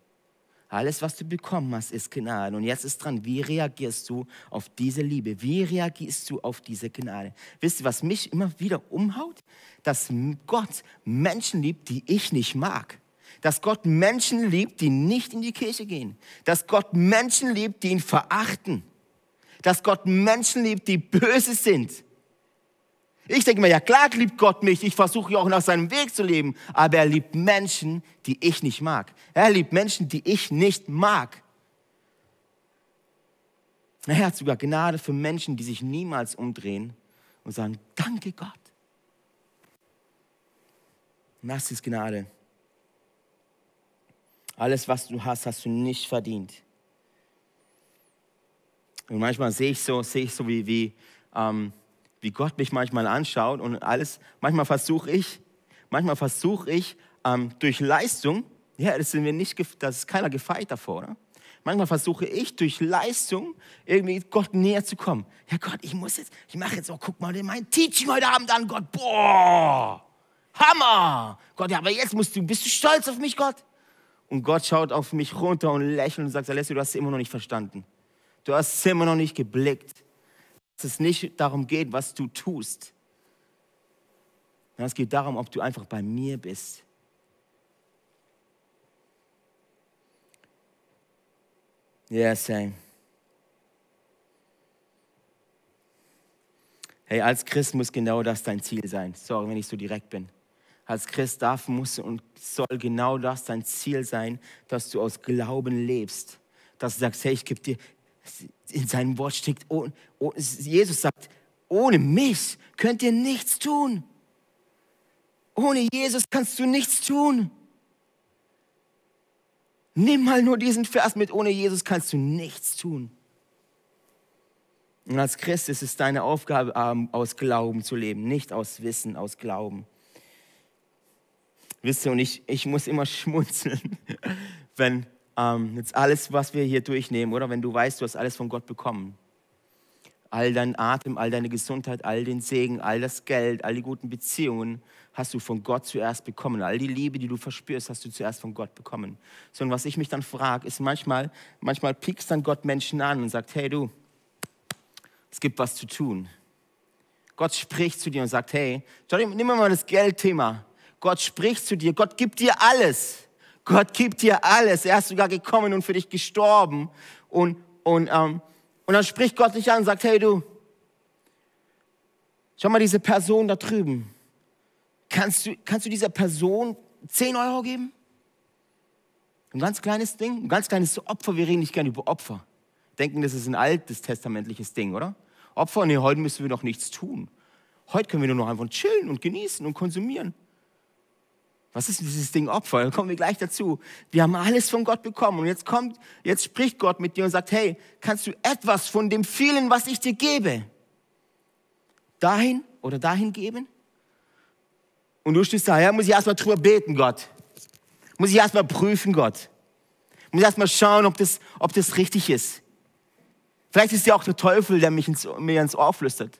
Alles, was du bekommen hast, ist Gnade. Und jetzt ist dran, wie reagierst du auf diese Liebe? Wie reagierst du auf diese Gnade? Wisst ihr, was mich immer wieder umhaut? Dass Gott Menschen liebt, die ich nicht mag. Dass Gott Menschen liebt, die nicht in die Kirche gehen. Dass Gott Menschen liebt, die ihn verachten. Dass Gott Menschen liebt, die böse sind. Ich denke mir, ja klar liebt Gott mich, ich versuche ja auch nach seinem Weg zu leben, aber er liebt Menschen, die ich nicht mag. Er liebt Menschen, die ich nicht mag. Er hat sogar Gnade für Menschen, die sich niemals umdrehen und sagen, danke Gott. Das ist Gnade. Alles, was du hast, hast du nicht verdient. Und manchmal sehe ich so, sehe ich so wie, wie ähm, wie Gott mich manchmal anschaut und alles. Manchmal versuche ich, manchmal versuche ich ähm, durch Leistung, ja, das sind wir nicht, das ist keiner gefeit davor, oder? Manchmal versuche ich durch Leistung irgendwie Gott näher zu kommen. Ja Gott, ich muss jetzt, ich mache jetzt auch, oh, guck mal mein Teaching heute Abend an, Gott, boah, Hammer. Gott, ja, aber jetzt musst du, bist du stolz auf mich, Gott? Und Gott schaut auf mich runter und lächelt und sagt, Alessio, du hast es immer noch nicht verstanden. Du hast es immer noch nicht geblickt dass es nicht darum geht, was du tust. es geht darum, ob du einfach bei mir bist. yes, same. Hey, als Christ muss genau das dein Ziel sein. Sorry, wenn ich so direkt bin. Als Christ darf, muss und soll genau das dein Ziel sein, dass du aus Glauben lebst. Dass du sagst, hey, ich gebe dir, in seinem Wort steckt. Oh, oh, Jesus sagt, ohne mich könnt ihr nichts tun. Ohne Jesus kannst du nichts tun. Nimm mal nur diesen Vers mit, ohne Jesus kannst du nichts tun. Und als Christ ist es deine Aufgabe, ähm, aus Glauben zu leben, nicht aus Wissen, aus Glauben. Wisst ihr, und ich, ich muss immer <laughs> schmunzeln, wenn ähm, jetzt alles, was wir hier durchnehmen, oder wenn du weißt, du hast alles von Gott bekommen. All dein Atem, all deine Gesundheit, all den Segen, all das Geld, all die guten Beziehungen hast du von Gott zuerst bekommen. All die Liebe, die du verspürst, hast du zuerst von Gott bekommen. Sondern was ich mich dann frage, ist manchmal, manchmal piekst dann Gott Menschen an und sagt, hey du, es gibt was zu tun. Gott spricht zu dir und sagt, hey, nimm mal das Geldthema. Gott spricht zu dir, Gott gibt dir alles. Gott gibt dir alles. Er ist sogar gekommen und für dich gestorben. Und, und, ähm, und dann spricht Gott dich an und sagt, hey du, schau mal diese Person da drüben. Kannst du, kannst du dieser Person 10 Euro geben? Ein ganz kleines Ding, ein ganz kleines Opfer. Wir reden nicht gerne über Opfer. Denken, das ist ein altes testamentliches Ding, oder? Opfer, nee, heute müssen wir doch nichts tun. Heute können wir nur noch einfach chillen und genießen und konsumieren. Was ist dieses Ding Opfer? Da kommen wir gleich dazu. Wir haben alles von Gott bekommen und jetzt kommt, jetzt spricht Gott mit dir und sagt, hey, kannst du etwas von dem vielen, was ich dir gebe, dahin oder dahin geben? Und du stehst da, ja, muss ich erstmal drüber beten, Gott. Muss ich erstmal prüfen, Gott. Muss ich erstmal schauen, ob das, ob das richtig ist. Vielleicht ist ja auch der Teufel, der mich ins, mir ins Ohr flüstert.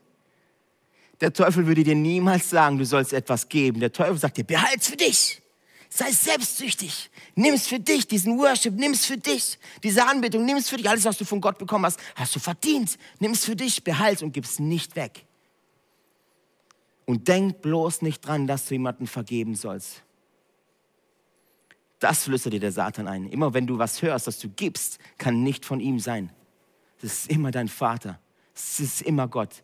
Der Teufel würde dir niemals sagen, du sollst etwas geben. Der Teufel sagt dir, behalt's für dich. Sei selbstsüchtig. Nimm's für dich, diesen Worship, nimm's für dich. Diese Anbetung, nimm's für dich. Alles, was du von Gott bekommen hast, hast du verdient. Nimm's für dich, behalt's und gib's nicht weg. Und denk bloß nicht dran, dass du jemanden vergeben sollst. Das flüstert dir der Satan ein. Immer wenn du was hörst, was du gibst, kann nicht von ihm sein. Das ist immer dein Vater. Es ist immer Gott.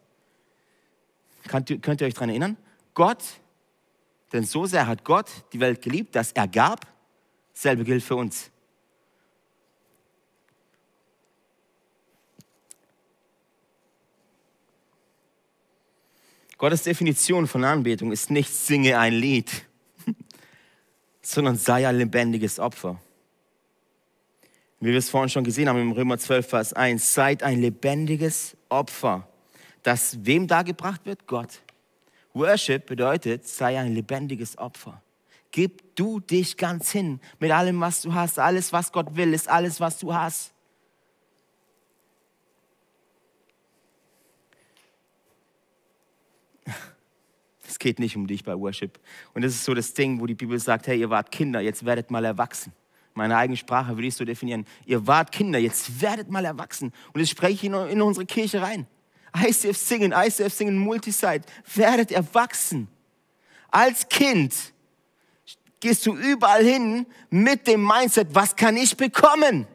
Könnt, könnt ihr euch daran erinnern? Gott, denn so sehr hat Gott die Welt geliebt, dass er gab, selbe gilt für uns. Gottes Definition von Anbetung ist nicht singe ein Lied, <laughs> sondern sei ein lebendiges Opfer. Wie wir es vorhin schon gesehen haben im Römer 12, Vers 1, seid ein lebendiges Opfer das wem dargebracht wird? Gott. Worship bedeutet, sei ein lebendiges Opfer. Gib du dich ganz hin mit allem, was du hast. Alles, was Gott will, ist alles, was du hast. <laughs> Es geht nicht um dich bei Worship. Und das ist so das Ding, wo die Bibel sagt, hey, ihr wart Kinder, jetzt werdet mal erwachsen. Meine eigene Sprache würde ich so definieren. Ihr wart Kinder, jetzt werdet mal erwachsen. Und das spreche ich in unsere Kirche rein. ICF Singen, ICF Singen Multisite, werdet erwachsen. Als Kind gehst du überall hin mit dem Mindset, was kann ich bekommen?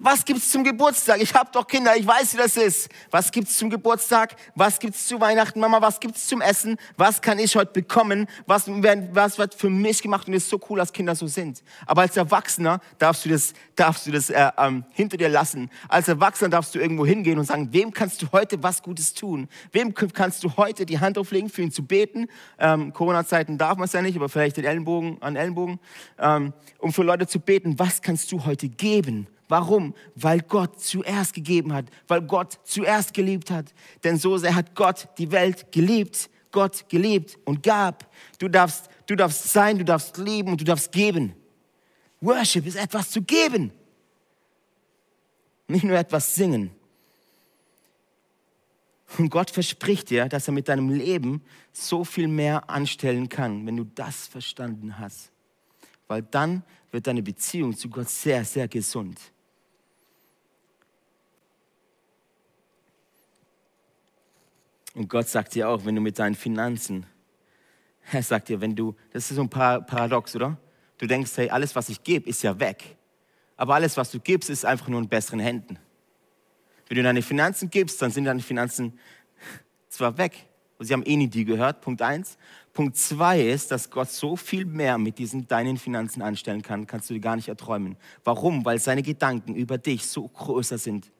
Was gibt's zum Geburtstag? Ich habe doch Kinder, ich weiß, wie das ist. Was gibt's zum Geburtstag? Was gibt's zu Weihnachten, Mama? Was gibt's zum Essen? Was kann ich heute bekommen? Was, was wird für mich gemacht? Und es ist so cool, dass Kinder so sind. Aber als Erwachsener darfst du das, darfst du das äh, ähm, hinter dir lassen. Als Erwachsener darfst du irgendwo hingehen und sagen, wem kannst du heute was Gutes tun? Wem kannst du heute die Hand auflegen, für ihn zu beten? Ähm, Corona-Zeiten darf man es ja nicht, aber vielleicht den Ellenbogen, an Ellenbogen. Ähm, um für Leute zu beten, was kannst du heute geben? Warum? Weil Gott zuerst gegeben hat, weil Gott zuerst geliebt hat. Denn so sehr hat Gott die Welt geliebt, Gott geliebt und gab. Du darfst, du darfst sein, du darfst lieben und du darfst geben. Worship ist etwas zu geben, nicht nur etwas singen. Und Gott verspricht dir, dass er mit deinem Leben so viel mehr anstellen kann, wenn du das verstanden hast. Weil dann wird deine Beziehung zu Gott sehr, sehr gesund. Und Gott sagt dir auch, wenn du mit deinen Finanzen, er sagt dir, wenn du, das ist so ein Paradox, oder? Du denkst, hey, alles, was ich gebe, ist ja weg. Aber alles, was du gibst, ist einfach nur in besseren Händen. Wenn du deine Finanzen gibst, dann sind deine Finanzen zwar weg, sie haben eh nie die gehört, Punkt eins. Punkt zwei ist, dass Gott so viel mehr mit diesen deinen Finanzen anstellen kann, kannst du dir gar nicht erträumen. Warum? Weil seine Gedanken über dich so größer sind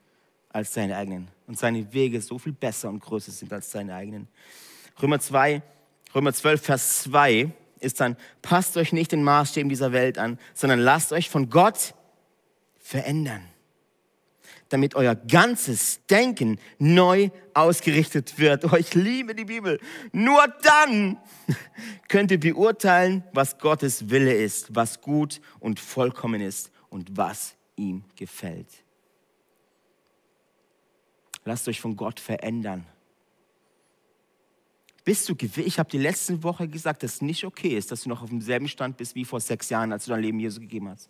als seine eigenen und seine Wege so viel besser und größer sind als seine eigenen. Römer 2, Römer 12, Vers 2 ist dann, passt euch nicht den Maßstäben dieser Welt an, sondern lasst euch von Gott verändern, damit euer ganzes Denken neu ausgerichtet wird. Oh, ich liebe die Bibel. Nur dann <laughs> könnt ihr beurteilen, was Gottes Wille ist, was gut und vollkommen ist und was ihm gefällt. Lasst euch von Gott verändern. Bist du gewiss? Ich habe die letzte Woche gesagt, dass es nicht okay ist, dass du noch auf demselben Stand bist wie vor sechs Jahren, als du dein Leben Jesus gegeben hast.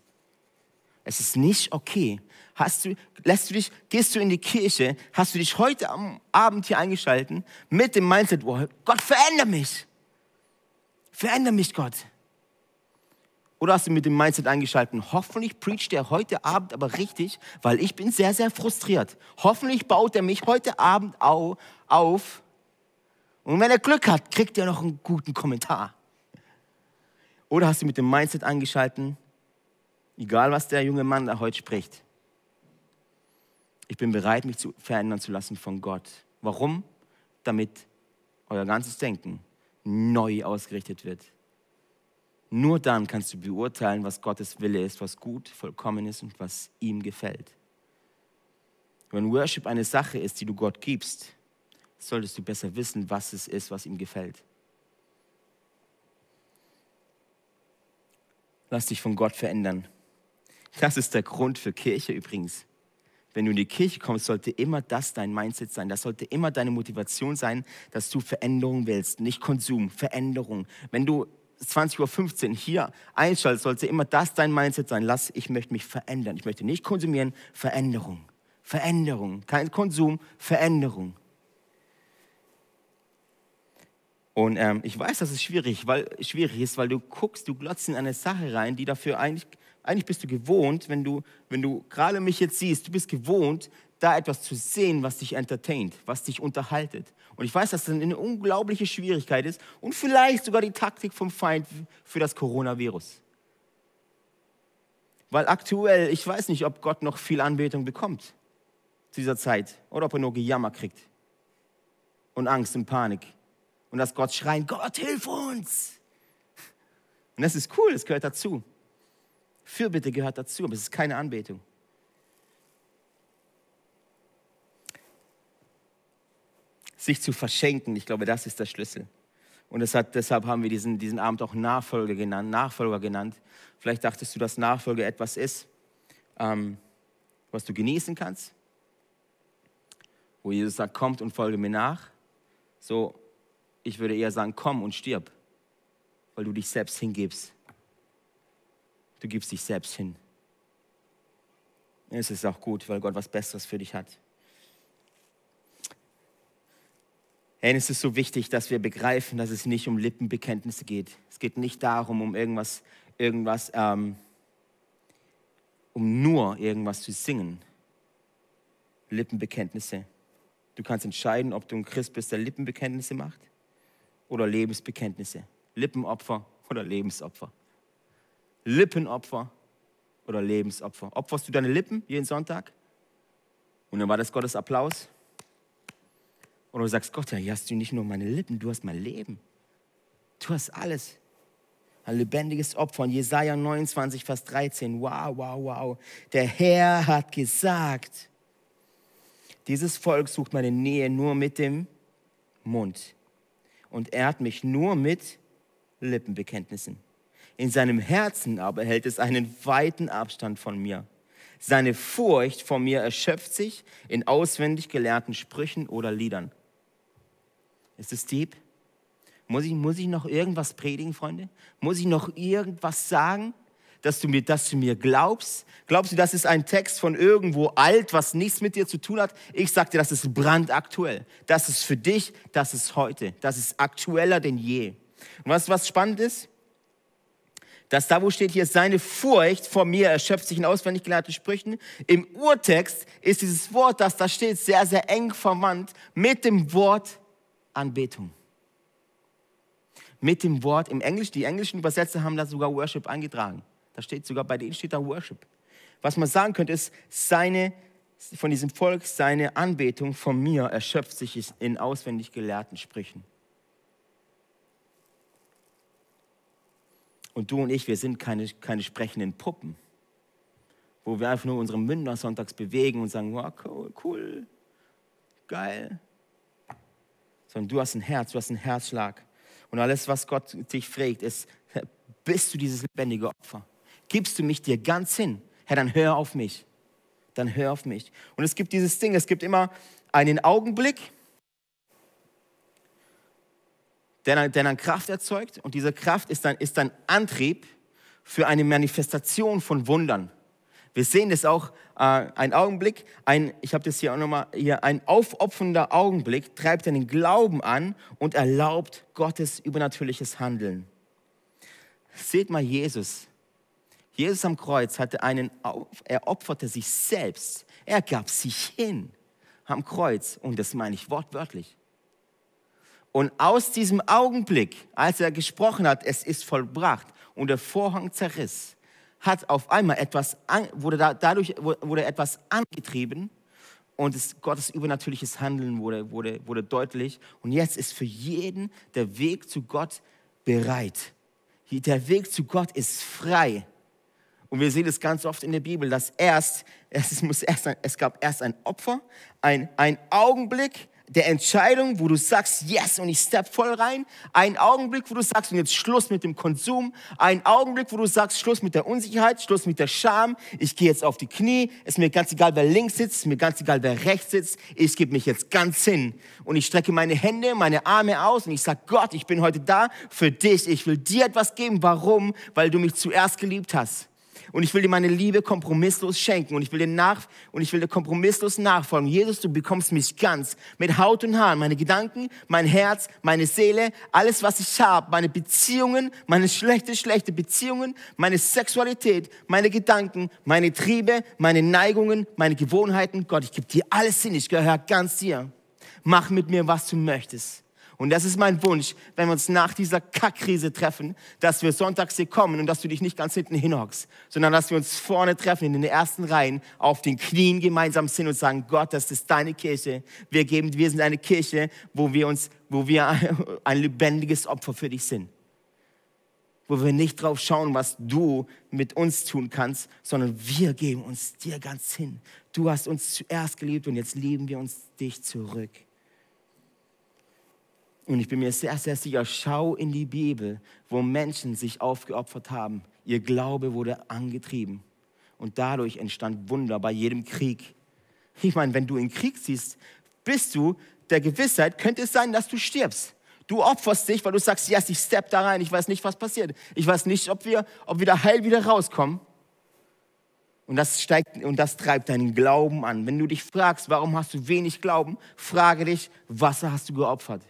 Es ist nicht okay. Hast du, lässt du dich, gehst du in die Kirche, hast du dich heute am Abend hier eingeschalten mit dem Mindset, oh, Gott, verändere mich. Verändere mich, Gott. Oder hast du mit dem Mindset eingeschalten, hoffentlich preacht er heute Abend aber richtig, weil ich bin sehr, sehr frustriert. Hoffentlich baut er mich heute Abend au, auf. Und wenn er Glück hat, kriegt er noch einen guten Kommentar. Oder hast du mit dem Mindset eingeschalten, egal was der junge Mann da heute spricht, ich bin bereit, mich zu verändern zu lassen von Gott. Warum? Damit euer ganzes Denken neu ausgerichtet wird nur dann kannst du beurteilen, was Gottes Wille ist, was gut, vollkommen ist und was ihm gefällt. Wenn Worship eine Sache ist, die du Gott gibst, solltest du besser wissen, was es ist, was ihm gefällt. Lass dich von Gott verändern. Das ist der Grund für Kirche übrigens. Wenn du in die Kirche kommst, sollte immer das dein Mindset sein. Das sollte immer deine Motivation sein, dass du Veränderung willst, nicht Konsum, Veränderung. Wenn du 20.15 Uhr hier einschaltet, sollte immer das dein Mindset sein. Lass, ich möchte mich verändern. Ich möchte nicht konsumieren, Veränderung. Veränderung. Kein Konsum, Veränderung. Und ähm, ich weiß, dass es schwierig, weil, schwierig ist, weil du guckst, du glotzt in eine Sache rein, die dafür eigentlich, eigentlich bist du gewohnt, wenn du, wenn du gerade mich jetzt siehst, du bist gewohnt, da etwas zu sehen, was dich entertaint, was dich unterhaltet. Und ich weiß, dass das eine unglaubliche Schwierigkeit ist und vielleicht sogar die Taktik vom Feind für das Coronavirus. Weil aktuell, ich weiß nicht, ob Gott noch viel Anbetung bekommt zu dieser Zeit oder ob er nur Gejammer kriegt und Angst und Panik und dass Gott schreit, Gott, hilf uns! Und das ist cool, das gehört dazu. Fürbitte gehört dazu, aber es ist keine Anbetung. sich zu verschenken. Ich glaube, das ist der Schlüssel. Und hat, deshalb haben wir diesen, diesen Abend auch Nachfolge genannt, Nachfolger genannt. Vielleicht dachtest du, dass Nachfolge etwas ist, ähm, was du genießen kannst, wo Jesus sagt, kommt und folge mir nach. So, ich würde eher sagen, komm und stirb, weil du dich selbst hingibst. Du gibst dich selbst hin. Es ist auch gut, weil Gott was Besseres für dich hat. Hey, es ist so wichtig, dass wir begreifen, dass es nicht um Lippenbekenntnisse geht. Es geht nicht darum, um irgendwas, irgendwas, ähm, um nur irgendwas zu singen. Lippenbekenntnisse. Du kannst entscheiden, ob du ein Christ bist, der Lippenbekenntnisse macht oder Lebensbekenntnisse. Lippenopfer oder Lebensopfer. Lippenopfer oder Lebensopfer. Opferst du deine Lippen jeden Sonntag? Und dann war das Gottes Applaus. Und du sagst, Gott, ja, hier hast du nicht nur meine Lippen, du hast mein Leben. Du hast alles. Ein lebendiges Opfer. Und Jesaja 29, Vers 13. Wow, wow, wow. Der Herr hat gesagt, dieses Volk sucht meine Nähe nur mit dem Mund und ehrt mich nur mit Lippenbekenntnissen. In seinem Herzen aber hält es einen weiten Abstand von mir. Seine Furcht vor mir erschöpft sich in auswendig gelernten Sprüchen oder Liedern. Ist es deep? Muss ich, muss ich noch irgendwas predigen, Freunde? Muss ich noch irgendwas sagen, dass du mir, dass du mir glaubst? Glaubst du, das ist ein Text von irgendwo alt, was nichts mit dir zu tun hat? Ich sag dir, das ist brandaktuell. Das ist für dich, das ist heute. Das ist aktueller denn je. Und was, was spannend ist? dass da, wo steht hier, seine Furcht vor mir erschöpft sich in auswendig gelernten Sprüchen. Im Urtext ist dieses Wort, das da steht, sehr, sehr eng verwandt mit dem Wort Anbetung. Mit dem Wort im Englisch, die englischen Übersetzer haben da sogar Worship eingetragen. Da steht sogar bei denen steht da Worship. Was man sagen könnte, ist, seine, von diesem Volk, seine Anbetung von mir erschöpft sich in auswendig gelehrten Sprüchen. Und du und ich, wir sind keine, keine sprechenden Puppen, wo wir einfach nur unsere Münder sonntags bewegen und sagen, wow, cool, cool, geil sondern du hast ein Herz, du hast einen Herzschlag. Und alles, was Gott dich fragt, ist, bist du dieses lebendige Opfer? Gibst du mich dir ganz hin? Herr, dann hör auf mich. Dann hör auf mich. Und es gibt dieses Ding, es gibt immer einen Augenblick, der dann, Kraft erzeugt und diese Kraft ist dann, ist dann Antrieb für eine Manifestation von Wundern. Wir sehen das auch, äh, ein Augenblick, ein, ich habe das hier auch nochmal, hier, ein aufopfernder Augenblick treibt den Glauben an und erlaubt Gottes übernatürliches Handeln. Seht mal Jesus. Jesus am Kreuz hatte einen, er opferte sich selbst. Er gab sich hin am Kreuz und das meine ich wortwörtlich. Und aus diesem Augenblick, als er gesprochen hat, es ist vollbracht und der Vorhang zerriss, hat auf einmal etwas, an, wurde da, dadurch wurde etwas angetrieben und es, Gottes übernatürliches Handeln wurde, wurde, wurde deutlich. Und jetzt ist für jeden der Weg zu Gott bereit. Der Weg zu Gott ist frei. Und wir sehen es ganz oft in der Bibel, dass erst, <laughs> es, muss erst es gab erst ein Opfer, ein, ein Augenblick, der Entscheidung, wo du sagst, yes, und ich step voll rein. Ein Augenblick, wo du sagst, und jetzt Schluss mit dem Konsum. Ein Augenblick, wo du sagst, Schluss mit der Unsicherheit, Schluss mit der Scham. Ich gehe jetzt auf die Knie. Ist mir ganz egal, wer links sitzt, Ist mir ganz egal, wer rechts sitzt. Ich gebe mich jetzt ganz hin. Und ich strecke meine Hände, meine Arme aus und ich sag, Gott, ich bin heute da für dich. Ich will dir etwas geben. Warum? Weil du mich zuerst geliebt hast. Und ich will dir meine Liebe kompromisslos schenken und ich will dir nach und ich will dir kompromisslos nachfolgen. Jesus, du bekommst mich ganz mit Haut und Haaren, meine Gedanken, mein Herz, meine Seele, alles was ich habe, meine Beziehungen, meine schlechte schlechte Beziehungen, meine Sexualität, meine Gedanken, meine Triebe, meine Neigungen, meine Gewohnheiten. Gott, ich gebe dir alles hin, ich gehöre ganz dir. Mach mit mir, was du möchtest. Und das ist mein Wunsch, wenn wir uns nach dieser Kackkrise treffen, dass wir sonntags hier kommen und dass du dich nicht ganz hinten hinhockst, sondern dass wir uns vorne treffen, in den ersten Reihen, auf den Knien gemeinsam sind und sagen, Gott, das ist deine Kirche. Wir geben, wir sind eine Kirche, wo wir uns, wo wir <laughs> ein lebendiges Opfer für dich sind. Wo wir nicht drauf schauen, was du mit uns tun kannst, sondern wir geben uns dir ganz hin. Du hast uns zuerst geliebt und jetzt lieben wir uns dich zurück. Und ich bin mir sehr, sehr sicher, schau in die Bibel, wo Menschen sich aufgeopfert haben. Ihr Glaube wurde angetrieben. Und dadurch entstand Wunder bei jedem Krieg. Ich meine, wenn du in Krieg siehst, bist du der Gewissheit, könnte es sein, dass du stirbst. Du opferst dich, weil du sagst, yes, ich step da rein, ich weiß nicht, was passiert. Ich weiß nicht, ob wir, ob wir da heil wieder rauskommen. Und das steigt und das treibt deinen Glauben an. Wenn du dich fragst, warum hast du wenig Glauben, frage dich, was hast du geopfert?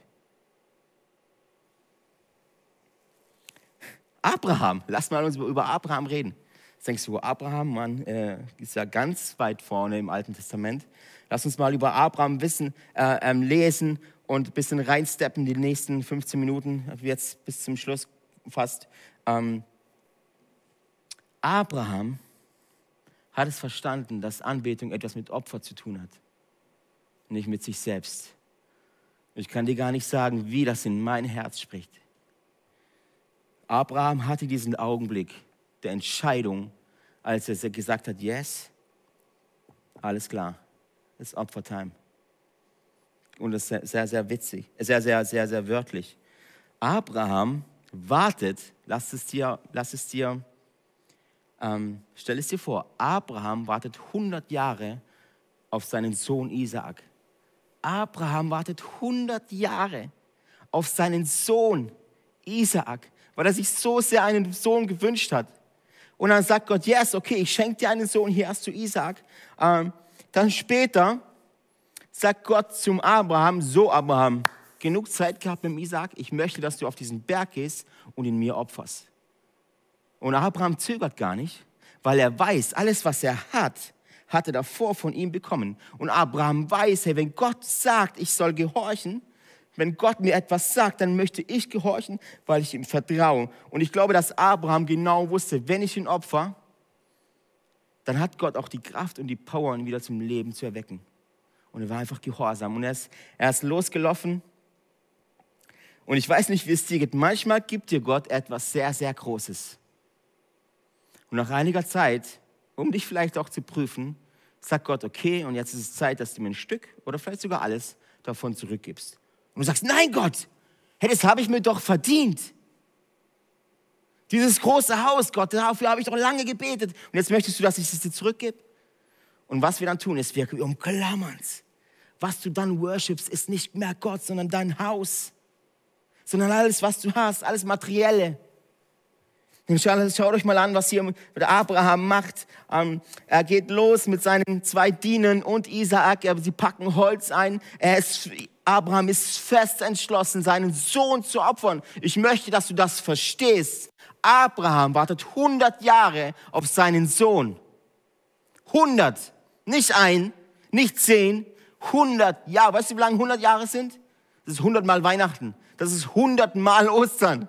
Abraham, lass mal uns über Abraham reden. Jetzt denkst du, Abraham, Mann, äh, ist ja ganz weit vorne im Alten Testament. Lass uns mal über Abraham wissen, äh, ähm, lesen und ein bisschen reinsteppen die nächsten 15 Minuten, jetzt bis zum Schluss fast. Ähm, Abraham hat es verstanden, dass Anbetung etwas mit Opfer zu tun hat, nicht mit sich selbst. Ich kann dir gar nicht sagen, wie das in mein Herz spricht. Abraham hatte diesen Augenblick der Entscheidung, als er gesagt hat, yes, alles klar, es ist Opfertime. Und das ist sehr, sehr witzig, sehr, sehr, sehr, sehr wörtlich. Abraham wartet, lass es dir, lass es dir, ähm, stell es dir vor, Abraham wartet 100 Jahre auf seinen Sohn Isaac. Abraham wartet 100 Jahre auf seinen Sohn Isaac weil er sich so sehr einen Sohn gewünscht hat. Und dann sagt Gott, yes, okay, ich schenke dir einen Sohn, hier hast du Isaac. Ähm, dann später sagt Gott zum Abraham, so Abraham, genug Zeit gehabt mit Isaac, ich möchte, dass du auf diesen Berg gehst und ihn mir opferst. Und Abraham zögert gar nicht, weil er weiß, alles, was er hat, hat er davor von ihm bekommen. Und Abraham weiß, hey, wenn Gott sagt, ich soll gehorchen, wenn Gott mir etwas sagt, dann möchte ich gehorchen, weil ich ihm vertraue. Und ich glaube, dass Abraham genau wusste, wenn ich ihn opfer, dann hat Gott auch die Kraft und die Power, ihn wieder zum Leben zu erwecken. Und er war einfach gehorsam. Und er ist, er ist losgelaufen. Und ich weiß nicht, wie es dir geht. Manchmal gibt dir Gott etwas sehr, sehr Großes. Und nach einiger Zeit, um dich vielleicht auch zu prüfen, sagt Gott, okay, und jetzt ist es Zeit, dass du mir ein Stück oder vielleicht sogar alles davon zurückgibst. Und du sagst, nein Gott, hey, das habe ich mir doch verdient. Dieses große Haus, Gott, dafür habe ich doch lange gebetet. Und jetzt möchtest du, dass ich es dir zurückgebe? Und was wir dann tun, ist, wir umklammern es. Was du dann worshipst, ist nicht mehr Gott, sondern dein Haus. Sondern alles, was du hast, alles Materielle. Schaut, euch mal an, was hier Abraham macht. Ähm, er geht los mit seinen zwei Dienern und Isaak. Sie packen Holz ein. Er ist Abraham ist fest entschlossen, seinen Sohn zu opfern. Ich möchte, dass du das verstehst. Abraham wartet 100 Jahre auf seinen Sohn. 100. Nicht ein, nicht zehn, 100 Jahre. Weißt du, wie lange 100 Jahre sind? Das ist 100 Mal Weihnachten. Das ist 100 Mal Ostern.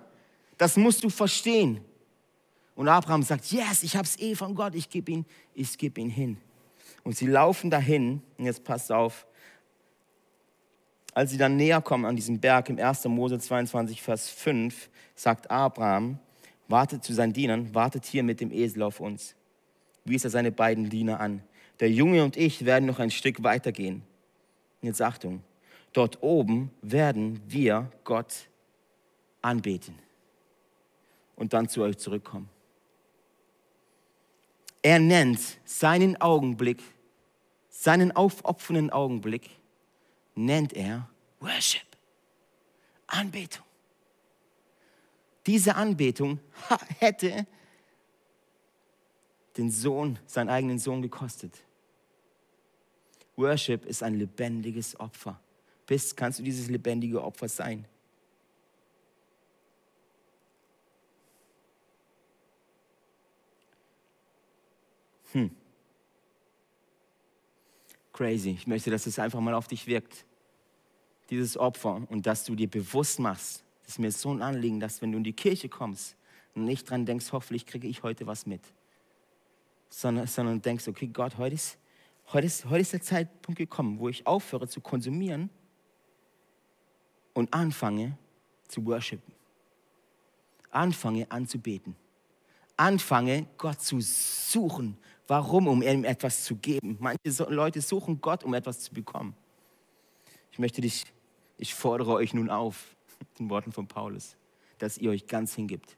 Das musst du verstehen. Und Abraham sagt, yes, ich habe es eh von Gott. Ich gebe ihn, ich gebe ihn hin. Und sie laufen dahin. Und jetzt passt auf. Als sie dann näher kommen an diesen Berg im 1. Mose 22, Vers 5, sagt Abraham, wartet zu seinen Dienern, wartet hier mit dem Esel auf uns. Wies er seine beiden Diener an. Der Junge und ich werden noch ein Stück weitergehen. Jetzt Achtung, dort oben werden wir Gott anbeten und dann zu euch zurückkommen. Er nennt seinen Augenblick, seinen aufopfernden Augenblick nennt er Worship, Anbetung. Diese Anbetung <laughs> hätte den Sohn, seinen eigenen Sohn gekostet. Worship ist ein lebendiges Opfer. Bist, kannst du dieses lebendige Opfer sein? Hm crazy. Ich möchte, dass es einfach mal auf dich wirkt. Dieses Opfer und dass du dir bewusst machst, dass mir so ein Anliegen, dass wenn du in die Kirche kommst und nicht dran denkst, hoffentlich kriege ich heute was mit, sondern, sondern denkst, okay, Gott, heute ist, heute, ist, heute ist der Zeitpunkt gekommen, wo ich aufhöre zu konsumieren und anfange zu worshipen. Anfange anzubeten. Anfange Gott zu suchen Warum? Um ihm etwas zu geben. Manche Leute suchen Gott, um etwas zu bekommen. Ich möchte dich, ich fordere euch nun auf, <laughs> den Worten von Paulus, dass ihr euch ganz hingibt.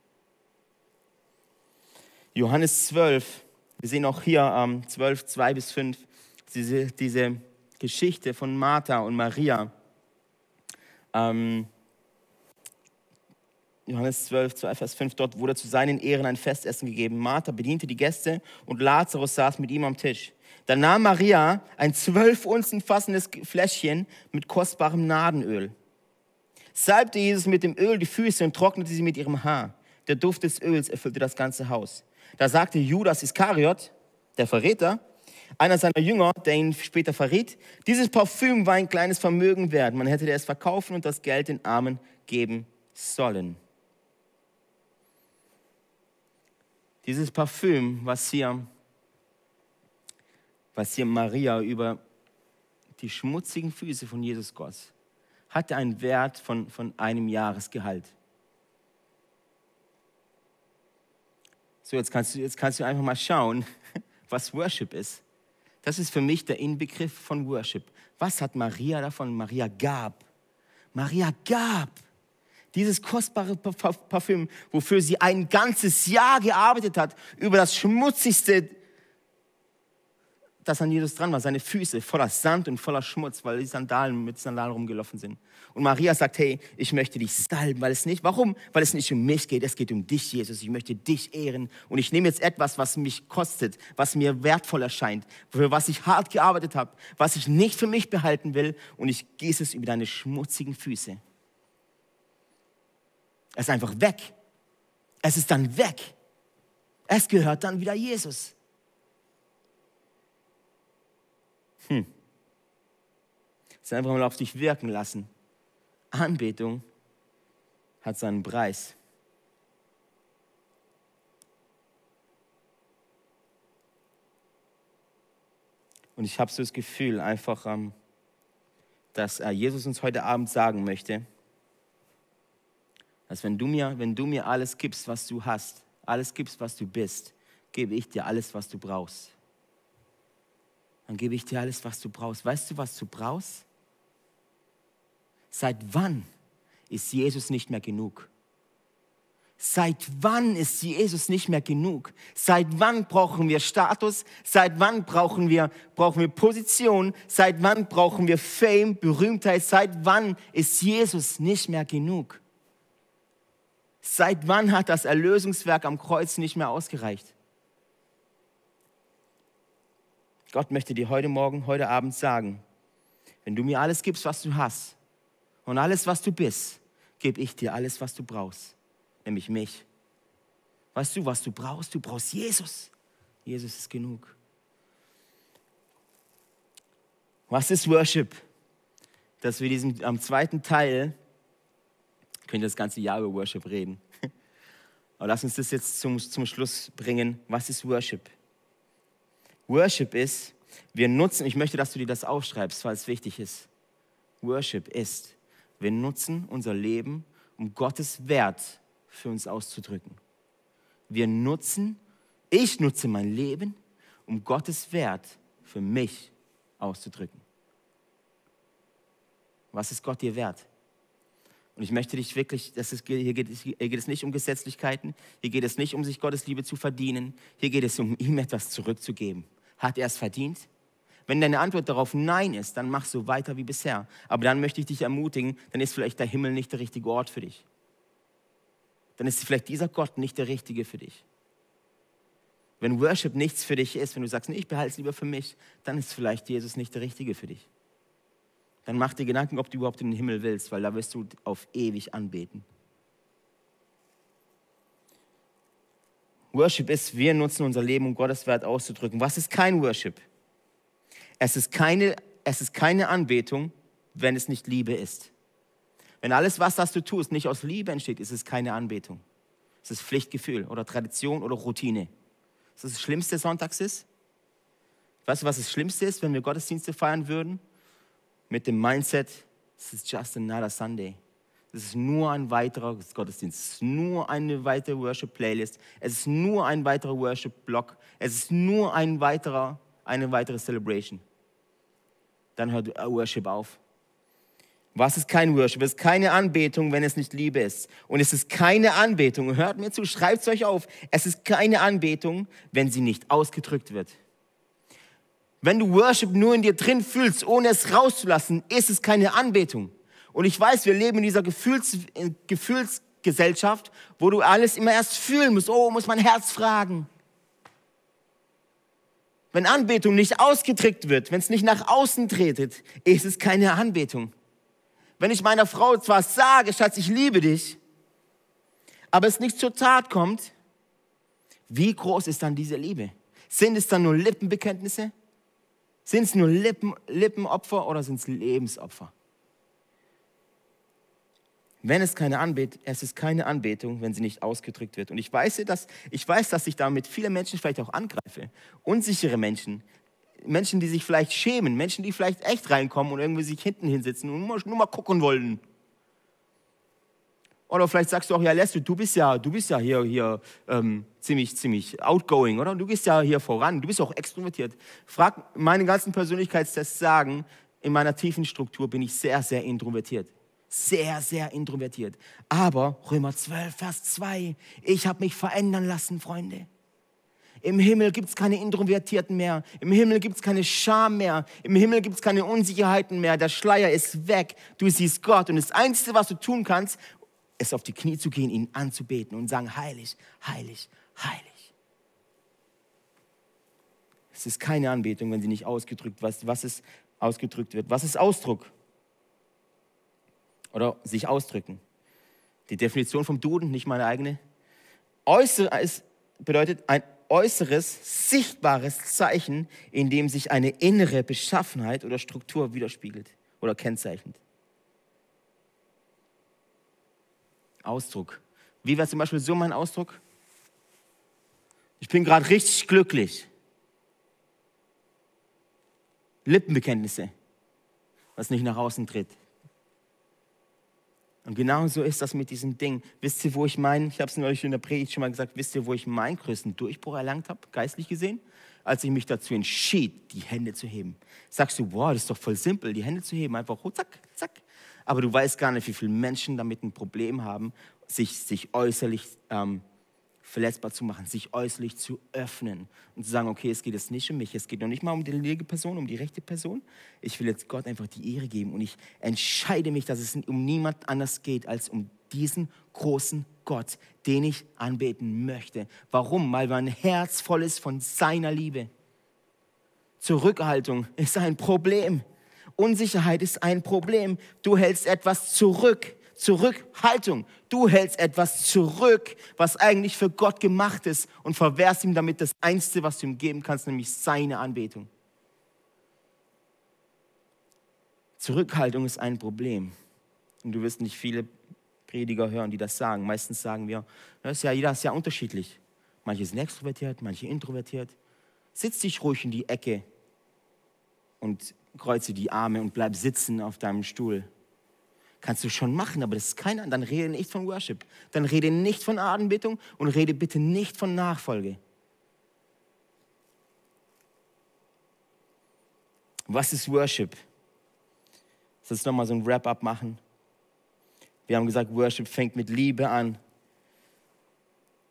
Johannes 12, wir sehen auch hier ähm, 12, 2 bis 5, diese, diese Geschichte von Martha und Maria. Ähm, Johannes 12, 2, Vers 5, dort wurde zu seinen Ehren ein Festessen gegeben. Martha bediente die Gäste und Lazarus saß mit ihm am Tisch. Dann nahm Maria ein zwölf Unzen fassendes Fläschchen mit kostbarem Nadenöl, salbte Jesus mit dem Öl die Füße und trocknete sie mit ihrem Haar. Der Duft des Öls erfüllte das ganze Haus. Da sagte Judas Iskariot, der Verräter, einer seiner Jünger, der ihn später verriet, dieses Parfüm war ein kleines Vermögen wert. Man hätte es verkaufen und das Geld den Armen geben sollen. Dieses Parfüm, was hier, was hier Maria über die schmutzigen Füße von Jesus goss, hatte einen Wert von, von einem Jahresgehalt. So, jetzt kannst, du, jetzt kannst du einfach mal schauen, <laughs> was Worship ist. Das ist für mich der Inbegriff von Worship. Was hat Maria davon? Maria gab. Maria gab dieses kostbare Parfüm, wofür sie ein ganzes Jahr gearbeitet hat, über das schmutzigste, das an Jesus dran war, seine Füße voller Sand und voller Schmutz, weil die Sandalen mit Sandalen rumgelaufen sind. Und Maria sagt, hey, ich möchte dich salben, weil es nicht, warum? Weil es nicht um mich geht, es geht um dich, Jesus. Ich möchte dich ehren und ich nehme jetzt etwas, was mich kostet, was mir wertvoll erscheint, für was ich hart gearbeitet habe, was ich nicht für mich behalten will und ich gieße es über deine schmutzigen Füße. Es ist einfach weg. Es ist dann weg. Es gehört dann wieder Jesus. Hm. Jetzt einfach mal auf dich wirken lassen. Anbetung hat seinen Preis. Und ich habe so das Gefühl, einfach, ähm, dass äh, Jesus uns heute Abend sagen möchte, dass wenn du mir, wenn du mir alles gibst, was du hast, alles gibst, was du bist, gebe ich dir alles, was du brauchst. Dann gebe ich dir alles, was du brauchst. Weißt du, was du brauchst? Seit wann ist Jesus nicht mehr genug? Seit wann ist Jesus nicht mehr genug? Seit wann brauchen wir Status? Seit wann brauchen wir, brauchen wir Position? Seit wann brauchen wir Fame, Berühmtheit? Seit wann ist Jesus nicht mehr genug? Seit wann hat das Erlösungswerk am Kreuz nicht mehr ausgereicht? Gott möchte dir heute Morgen, heute Abend sagen, wenn du mir alles gibst, was du hast und alles, was du bist, gebe ich dir alles, was du brauchst, nämlich mich. Weißt du, was du brauchst? Du brauchst Jesus. Jesus ist genug. Was ist Worship? Dass wir diesen, am zweiten Teil könnte das ganze Jahr über Worship reden. <laughs> Aber lass uns das jetzt zum, zum Schluss bringen. Was ist Worship? Worship ist, wir nutzen, ich möchte, dass du dir das aufschreibst, weil es wichtig ist. Worship ist, wir nutzen unser Leben, um Gottes Wert für uns auszudrücken. Wir nutzen, ich nutze mein Leben, um Gottes Wert für mich auszudrücken. Was ist Gott dir wert? Und ich möchte dich wirklich, das ist, hier, geht, hier geht es nicht um Gesetzlichkeiten, hier geht es nicht um sich Gottes Liebe zu verdienen, hier geht es um ihm etwas zurückzugeben. Hat er es verdient? Wenn deine Antwort darauf Nein ist, dann mach so weiter wie bisher. Aber dann möchte ich dich ermutigen, dann ist vielleicht der Himmel nicht der richtige Ort für dich. Dann ist vielleicht dieser Gott nicht der richtige für dich. Wenn Worship nichts für dich ist, wenn du sagst, nee, ich behalte es lieber für mich, dann ist vielleicht Jesus nicht der richtige für dich dann mach dir Gedanken, ob du überhaupt in den Himmel willst, weil da wirst du auf ewig anbeten. Worship ist, wir nutzen unser Leben, um Gottes Wert auszudrücken. Was ist kein Worship? Es ist keine, es ist keine Anbetung, wenn es nicht Liebe ist. Wenn alles, was das du tust, nicht aus Liebe entsteht, ist es keine Anbetung. Es ist Pflichtgefühl oder Tradition oder Routine. Ist das das Schlimmste Sonntags ist? Weißt du, was das Schlimmste ist, wenn wir Gottesdienste feiern würden? mit dem Mindset, es ist just another Sunday. Es ist nur ein weiterer Gottesdienst, es ist nur eine weitere Worship-Playlist, es ist nur ein weiterer Worship-Block, es ist nur ein weiterer, eine weitere Celebration. Dann hört Worship auf. Was ist kein Worship? Es ist keine Anbetung, wenn es nicht Liebe ist. Und es ist keine Anbetung, hört mir zu, schreibt es euch auf, es ist keine Anbetung, wenn sie nicht ausgedrückt wird. Wenn du Worship nur in dir drin fühlst, ohne es rauszulassen, ist es keine Anbetung. Und ich weiß, wir leben in dieser Gefühls, äh, Gefühlsgesellschaft, wo du alles immer erst fühlen musst. Oh, muss mein Herz fragen. Wenn Anbetung nicht ausgetrickt wird, wenn es nicht nach außen tretet, ist es keine Anbetung. Wenn ich meiner Frau zwar sage, Schatz, ich liebe dich, aber es nicht zur Tat kommt, wie groß ist dann diese Liebe? Sind es dann nur Lippenbekenntnisse? Sind es nur Lippen, Lippenopfer oder sind es Lebensopfer? Wenn es keine Anbetung, es ist keine Anbetung, wenn sie nicht ausgedrückt wird. Und ich weiß, dass ich weiß, dass ich damit viele Menschen vielleicht auch angreife, unsichere Menschen, Menschen, die sich vielleicht schämen, Menschen, die vielleicht echt reinkommen und irgendwie sich hinten hinsitzen und nur mal, nur mal gucken wollen. Oder vielleicht sagst du auch, ja, Lester, du bist ja, du bist ja hier, hier ähm, ziemlich, ziemlich outgoing, oder? Du gehst ja hier voran, du bist auch extrovertiert. Frag meine ganzen Persönlichkeitstests sagen, in meiner tiefen Struktur bin ich sehr, sehr introvertiert. Sehr, sehr introvertiert. Aber Römer 12, Vers 2, ich habe mich verändern lassen, Freunde. Im Himmel gibt es keine Introvertierten mehr. Im Himmel gibt es keine Scham mehr. Im Himmel gibt es keine Unsicherheiten mehr. Der Schleier ist weg. Du siehst Gott. Und das Einzige, was du tun kannst, es auf die Knie zu gehen, ihn anzubeten und sagen, heilig, heilig, heilig. Es ist keine Anbetung, wenn sie nicht ausgedrückt wird, was ist ausgedrückt wird. Was ist Ausdruck? Oder sich ausdrücken. Die Definition vom Duden, nicht meine eigene. Äußer bedeutet ein äußeres, sichtbares Zeichen, in dem sich eine innere Beschaffenheit oder Struktur widerspiegelt oder kennzeichnet. Ausdruck. Wie wäre zum Beispiel so mein Ausdruck? Ich bin gerade richtig glücklich. Lippenbekenntnisse, was nicht nach außen tritt. Und genau so ist das mit diesem Ding. Wisst ihr, wo ich meinen, ich habe es neulich in der Predigt schon mal gesagt, wisst ihr, wo ich meinen größten Durchbruch erlangt habe, geistlich gesehen? Als ich mich dazu entschied, die Hände zu heben. Sagst du, wow, das ist doch voll simpel, die Hände zu heben, einfach zack, zack aber du weißt gar nicht, wie viele Menschen damit ein Problem haben, sich, sich äußerlich ähm, verletzbar zu machen, sich äußerlich zu öffnen und zu sagen, okay, es geht jetzt nicht um mich, es geht noch nicht mal um die linke Person, um die rechte Person. Ich will jetzt Gott einfach die Ehre geben und ich entscheide mich, dass es um niemand anders geht als um diesen großen Gott, den ich anbeten möchte. Warum? Weil mein Herz voll ist von seiner Liebe. Zurückhaltung ist ein Problem. Unsicherheit ist ein Problem. Du hältst etwas zurück. Zurückhaltung. Du hältst etwas zurück, was eigentlich für Gott gemacht ist und verwehrst ihm damit das Einzige, was du ihm geben kannst, nämlich seine Anbetung. Zurückhaltung ist ein Problem. Und du wirst nicht viele Prediger hören, die das sagen. Meistens sagen wir, das ist ja, jeder ist ja unterschiedlich. Manche sind extrovertiert, manche introvertiert. Sitz dich ruhig in die Ecke und kreuze die Arme und bleib sitzen auf deinem Stuhl. Kannst du schon machen, aber das ist kein, dann rede nicht von Worship. Dann rede nicht von Anbetung und rede bitte nicht von Nachfolge. Was ist Worship? Lass uns nochmal so ein Wrap-up machen? Wir haben gesagt, Worship fängt mit Liebe an.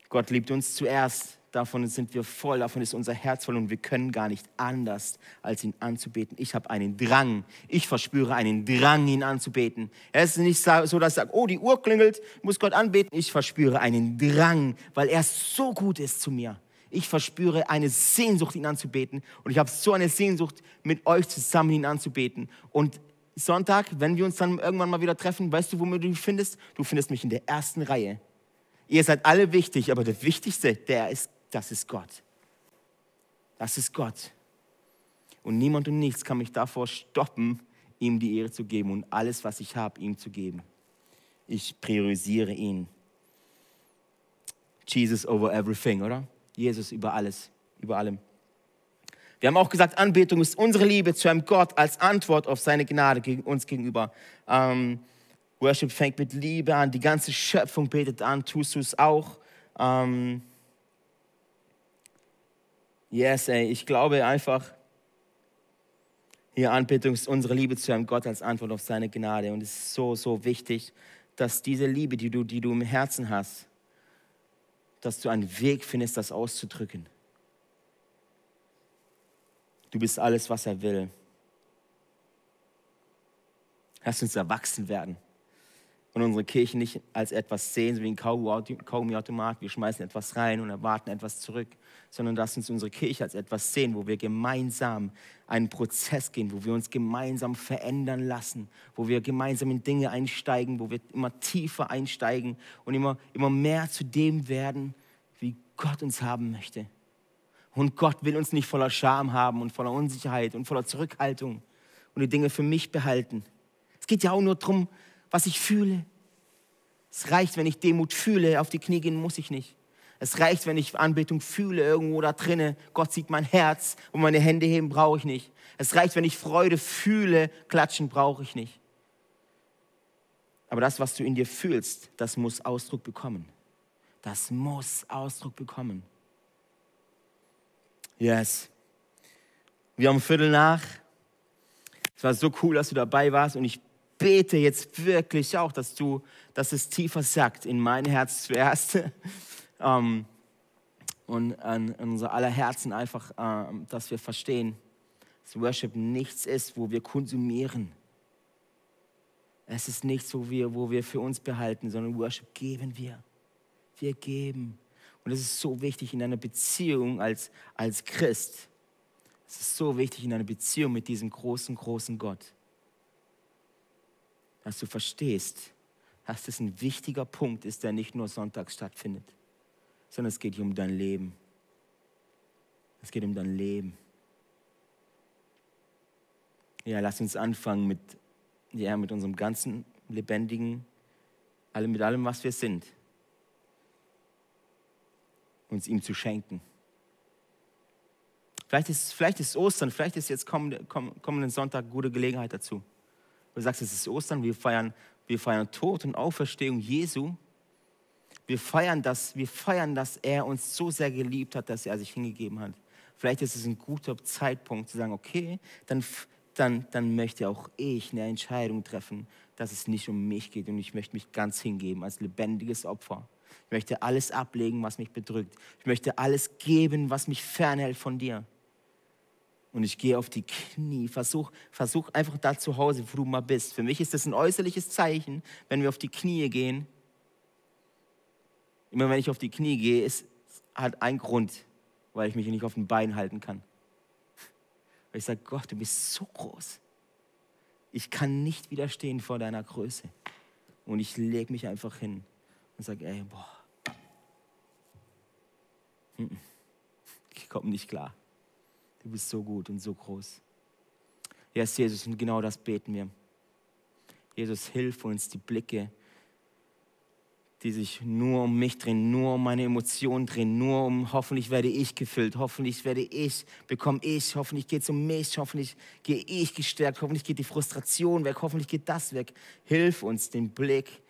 Gott liebt uns zuerst. Davon sind wir voll, davon ist unser Herz voll und wir können gar nicht anders, als ihn anzubeten. Ich habe einen Drang, ich verspüre einen Drang, ihn anzubeten. Es ist nicht so, dass ich sage, oh, die Uhr klingelt, muss Gott anbeten. Ich verspüre einen Drang, weil er so gut ist zu mir. Ich verspüre eine Sehnsucht, ihn anzubeten. Und ich habe so eine Sehnsucht, mit euch zusammen ihn anzubeten. Und Sonntag, wenn wir uns dann irgendwann mal wieder treffen, weißt du, wo du mich findest? Du findest mich in der ersten Reihe. Ihr seid alle wichtig, aber der Wichtigste, der ist das ist Gott. Das ist Gott. Und niemand und nichts kann mich davor stoppen, ihm die Ehre zu geben und alles, was ich habe, ihm zu geben. Ich priorisiere ihn. Jesus over everything, oder? Jesus über alles, über allem. Wir haben auch gesagt, Anbetung ist unsere Liebe zu einem Gott als Antwort auf seine Gnade gegen uns gegenüber. Ähm, Worship fängt mit Liebe an, die ganze Schöpfung betet an, tust du es auch. Ähm, Yes, ey, ich glaube einfach, hier Anbetung ist unsere Liebe zu einem Gott als Antwort auf seine Gnade. Und es ist so, so wichtig, dass diese Liebe, die du, die du im Herzen hast, dass du einen Weg findest, das auszudrücken. Du bist alles, was er will. Lass uns erwachsen werden und unsere Kirche nicht als etwas sehen, so wie ein Kaugummiautomat, wir schmeißen etwas rein und erwarten etwas zurück, sondern dass uns unsere Kirche als etwas sehen, wo wir gemeinsam einen Prozess gehen, wo wir uns gemeinsam verändern lassen, wo wir gemeinsam in Dinge einsteigen, wo wir immer tiefer einsteigen und immer, immer mehr zu dem werden, wie Gott uns haben möchte. Und Gott will uns nicht voller Scham haben und voller Unsicherheit und voller Zurückhaltung und die Dinge für mich behalten. Es geht ja auch nur darum, was ich fühle. Es reicht, wenn ich Demut fühle, auf die Knie gehen muss ich nicht. Es reicht, wenn ich Anbetung fühle irgendwo da drinnen. Gott sieht mein Herz und meine Hände heben brauche ich nicht. Es reicht, wenn ich Freude fühle, klatschen brauche ich nicht. Aber das, was du in dir fühlst, das muss Ausdruck bekommen. Das muss Ausdruck bekommen. Yes. Wir haben Viertel nach. Es war so cool, dass du dabei warst und ich bete jetzt wirklich auch, dass du, dass es tiefer sagt in mein Herz zuerst <laughs> ähm, und an, unser aller Herzen einfach, äh, dass wir verstehen, dass Worship nichts ist, wo wir konsumieren. Es ist nichts, wo wir, wo wir für uns behalten, sondern Worship geben wir. Wir geben. Und es ist so wichtig in einer Beziehung als, als Christ. Es ist so wichtig in einer Beziehung mit diesem großen, großen Gott dass du verstehst, dass das ein wichtiger Punkt ist, der nicht nur sonntags stattfindet, sondern es geht hier um dein Leben. Es geht um dein Leben. Ja, lass uns anfangen mit, ja, mit unserem ganzen lebendigen, mit allem, was wir sind, uns ihm zu schenken. Vielleicht ist, vielleicht ist Ostern, vielleicht ist jetzt kommenden, kommenden Sonntag gute Gelegenheit dazu du sagst, es ist Ostern, wir feiern, wir feiern Tod und Auferstehung Jesu. Wir feiern, das, wir feiern, dass er uns so sehr geliebt hat, dass er sich hingegeben hat. Vielleicht ist es ein guter Zeitpunkt zu sagen, okay, dann, dann, dann möchte auch ich eine Entscheidung treffen, dass es nicht um mich geht und ich möchte mich ganz hingeben als lebendiges Opfer. Ich möchte alles ablegen, was mich bedrückt. Ich möchte alles geben, was mich fernhält von dir und ich gehe auf die Knie. Versuch, versuch einfach da zu Hause, wo du mal bist. Für mich ist das ein äußerliches Zeichen, wenn wir auf die Knie gehen. Immer wenn ich auf die Knie gehe, ist, hat ein Grund, weil ich mich nicht auf den Bein halten kann. Weil ich sage, Gott, du bist so groß. Ich kann nicht widerstehen vor deiner Größe. Und ich lege mich einfach hin und sage, ey, boah, ich komme nicht klar. Du bist so gut und so groß. Yes, Jesus, und genau das beten wir. Jesus, hilf uns, die Blicke, die sich nur um mich drehen, nur um meine Emotionen drehen, nur um hoffentlich werde ich gefüllt, hoffentlich werde ich, bekomme ich, hoffentlich geht es um mich, hoffentlich gehe ich gestärkt, hoffentlich geht die Frustration weg, hoffentlich geht das weg. Hilf uns, den Blick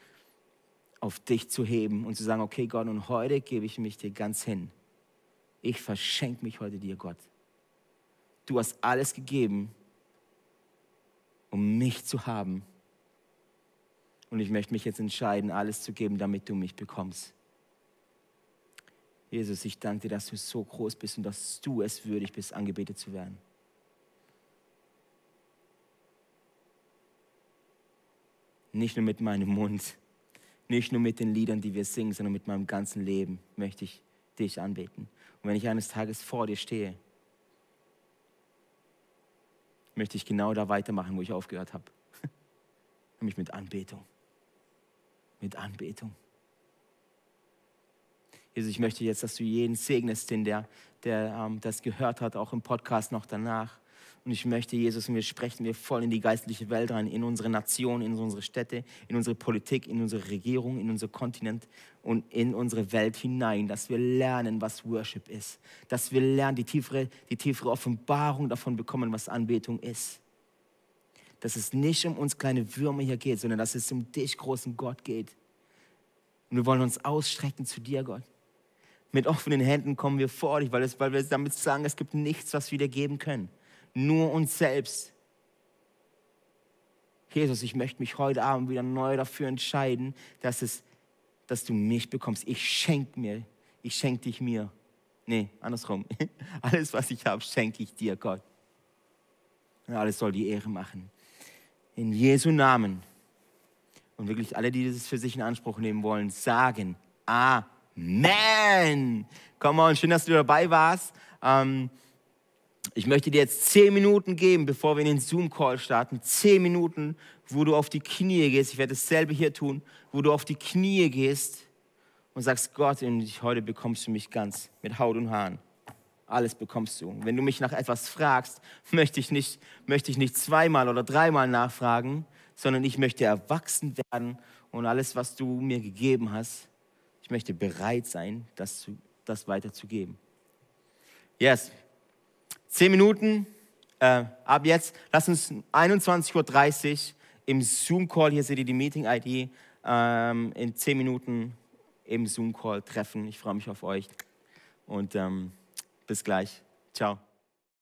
auf dich zu heben und zu sagen, okay Gott, und heute gebe ich mich dir ganz hin. Ich verschenke mich heute dir, Gott du hast alles gegeben, um mich zu haben. Und ich möchte mich jetzt entscheiden, alles zu geben, damit du mich bekommst. Jesus, ich danke dir, dass du so groß bist und dass du es würdig bist, angebetet zu werden. Nicht nur mit meinem Mund, nicht nur mit den Liedern, die wir singen, sondern mit meinem ganzen Leben möchte ich dich anbeten. Und wenn ich eines Tages vor dir stehe möchte ich genau da weitermachen, wo ich aufgehört habe. <laughs> Nämlich mit Anbetung. Mit Anbetung. Jesus, ich möchte jetzt, dass du jeden segnest, den der, der ähm, das gehört hat, auch im Podcast noch danach. Und ich möchte, Jesus, und wir sprechen wir voll in die geistliche Welt rein, in unsere Nation, in unsere Städte, in unsere Politik, in unsere Regierung, in unser Kontinent und in unsere Welt hinein, dass wir lernen, was Worship ist, dass wir lernen, die tiefere, die tiefere Offenbarung davon bekommen, was Anbetung ist. Dass es nicht um uns kleine Würmer hier geht, sondern dass es um dich, großen Gott, geht. Und wir wollen uns ausstrecken zu dir, Gott. Mit offenen Händen kommen wir vor dich, weil, es, weil wir damit sagen, es gibt nichts, was wir dir geben können nur uns selbst. Jesus, ich möchte mich heute Abend wieder neu dafür entscheiden, dass, es, dass du mich bekommst. Ich schenke mir, ich schenke dich mir. Nee, andersrum. <laughs> Alles, was ich habe, schenke ich dir, Gott. Und alles soll die Ehre machen. In Jesu Namen. Und wirklich alle, die das für sich in Anspruch nehmen wollen, sagen Amen. Komm mal, schön, dass du dabei warst. Ähm ich möchte dir jetzt zehn Minuten geben, bevor wir in den Zoom-Call starten. Zehn Minuten, wo du auf die Knie gehst. Ich werde dasselbe hier tun, wo du auf die Knie gehst und sagst, Gott, heute bekommst du mich ganz mit Haut und Haaren. Alles bekommst du. Wenn du mich nach etwas fragst, möchte ich nicht, möchte ich nicht zweimal oder dreimal nachfragen, sondern ich möchte erwachsen werden und alles, was du mir gegeben hast, ich möchte bereit sein, das, zu, das weiterzugeben. Yes. Zehn Minuten äh, ab jetzt. Lass uns 21.30 Uhr im Zoom-Call, hier seht ihr die Meeting-ID, ähm, in zehn Minuten im Zoom-Call treffen. Ich freue mich auf euch und ähm, bis gleich. Ciao.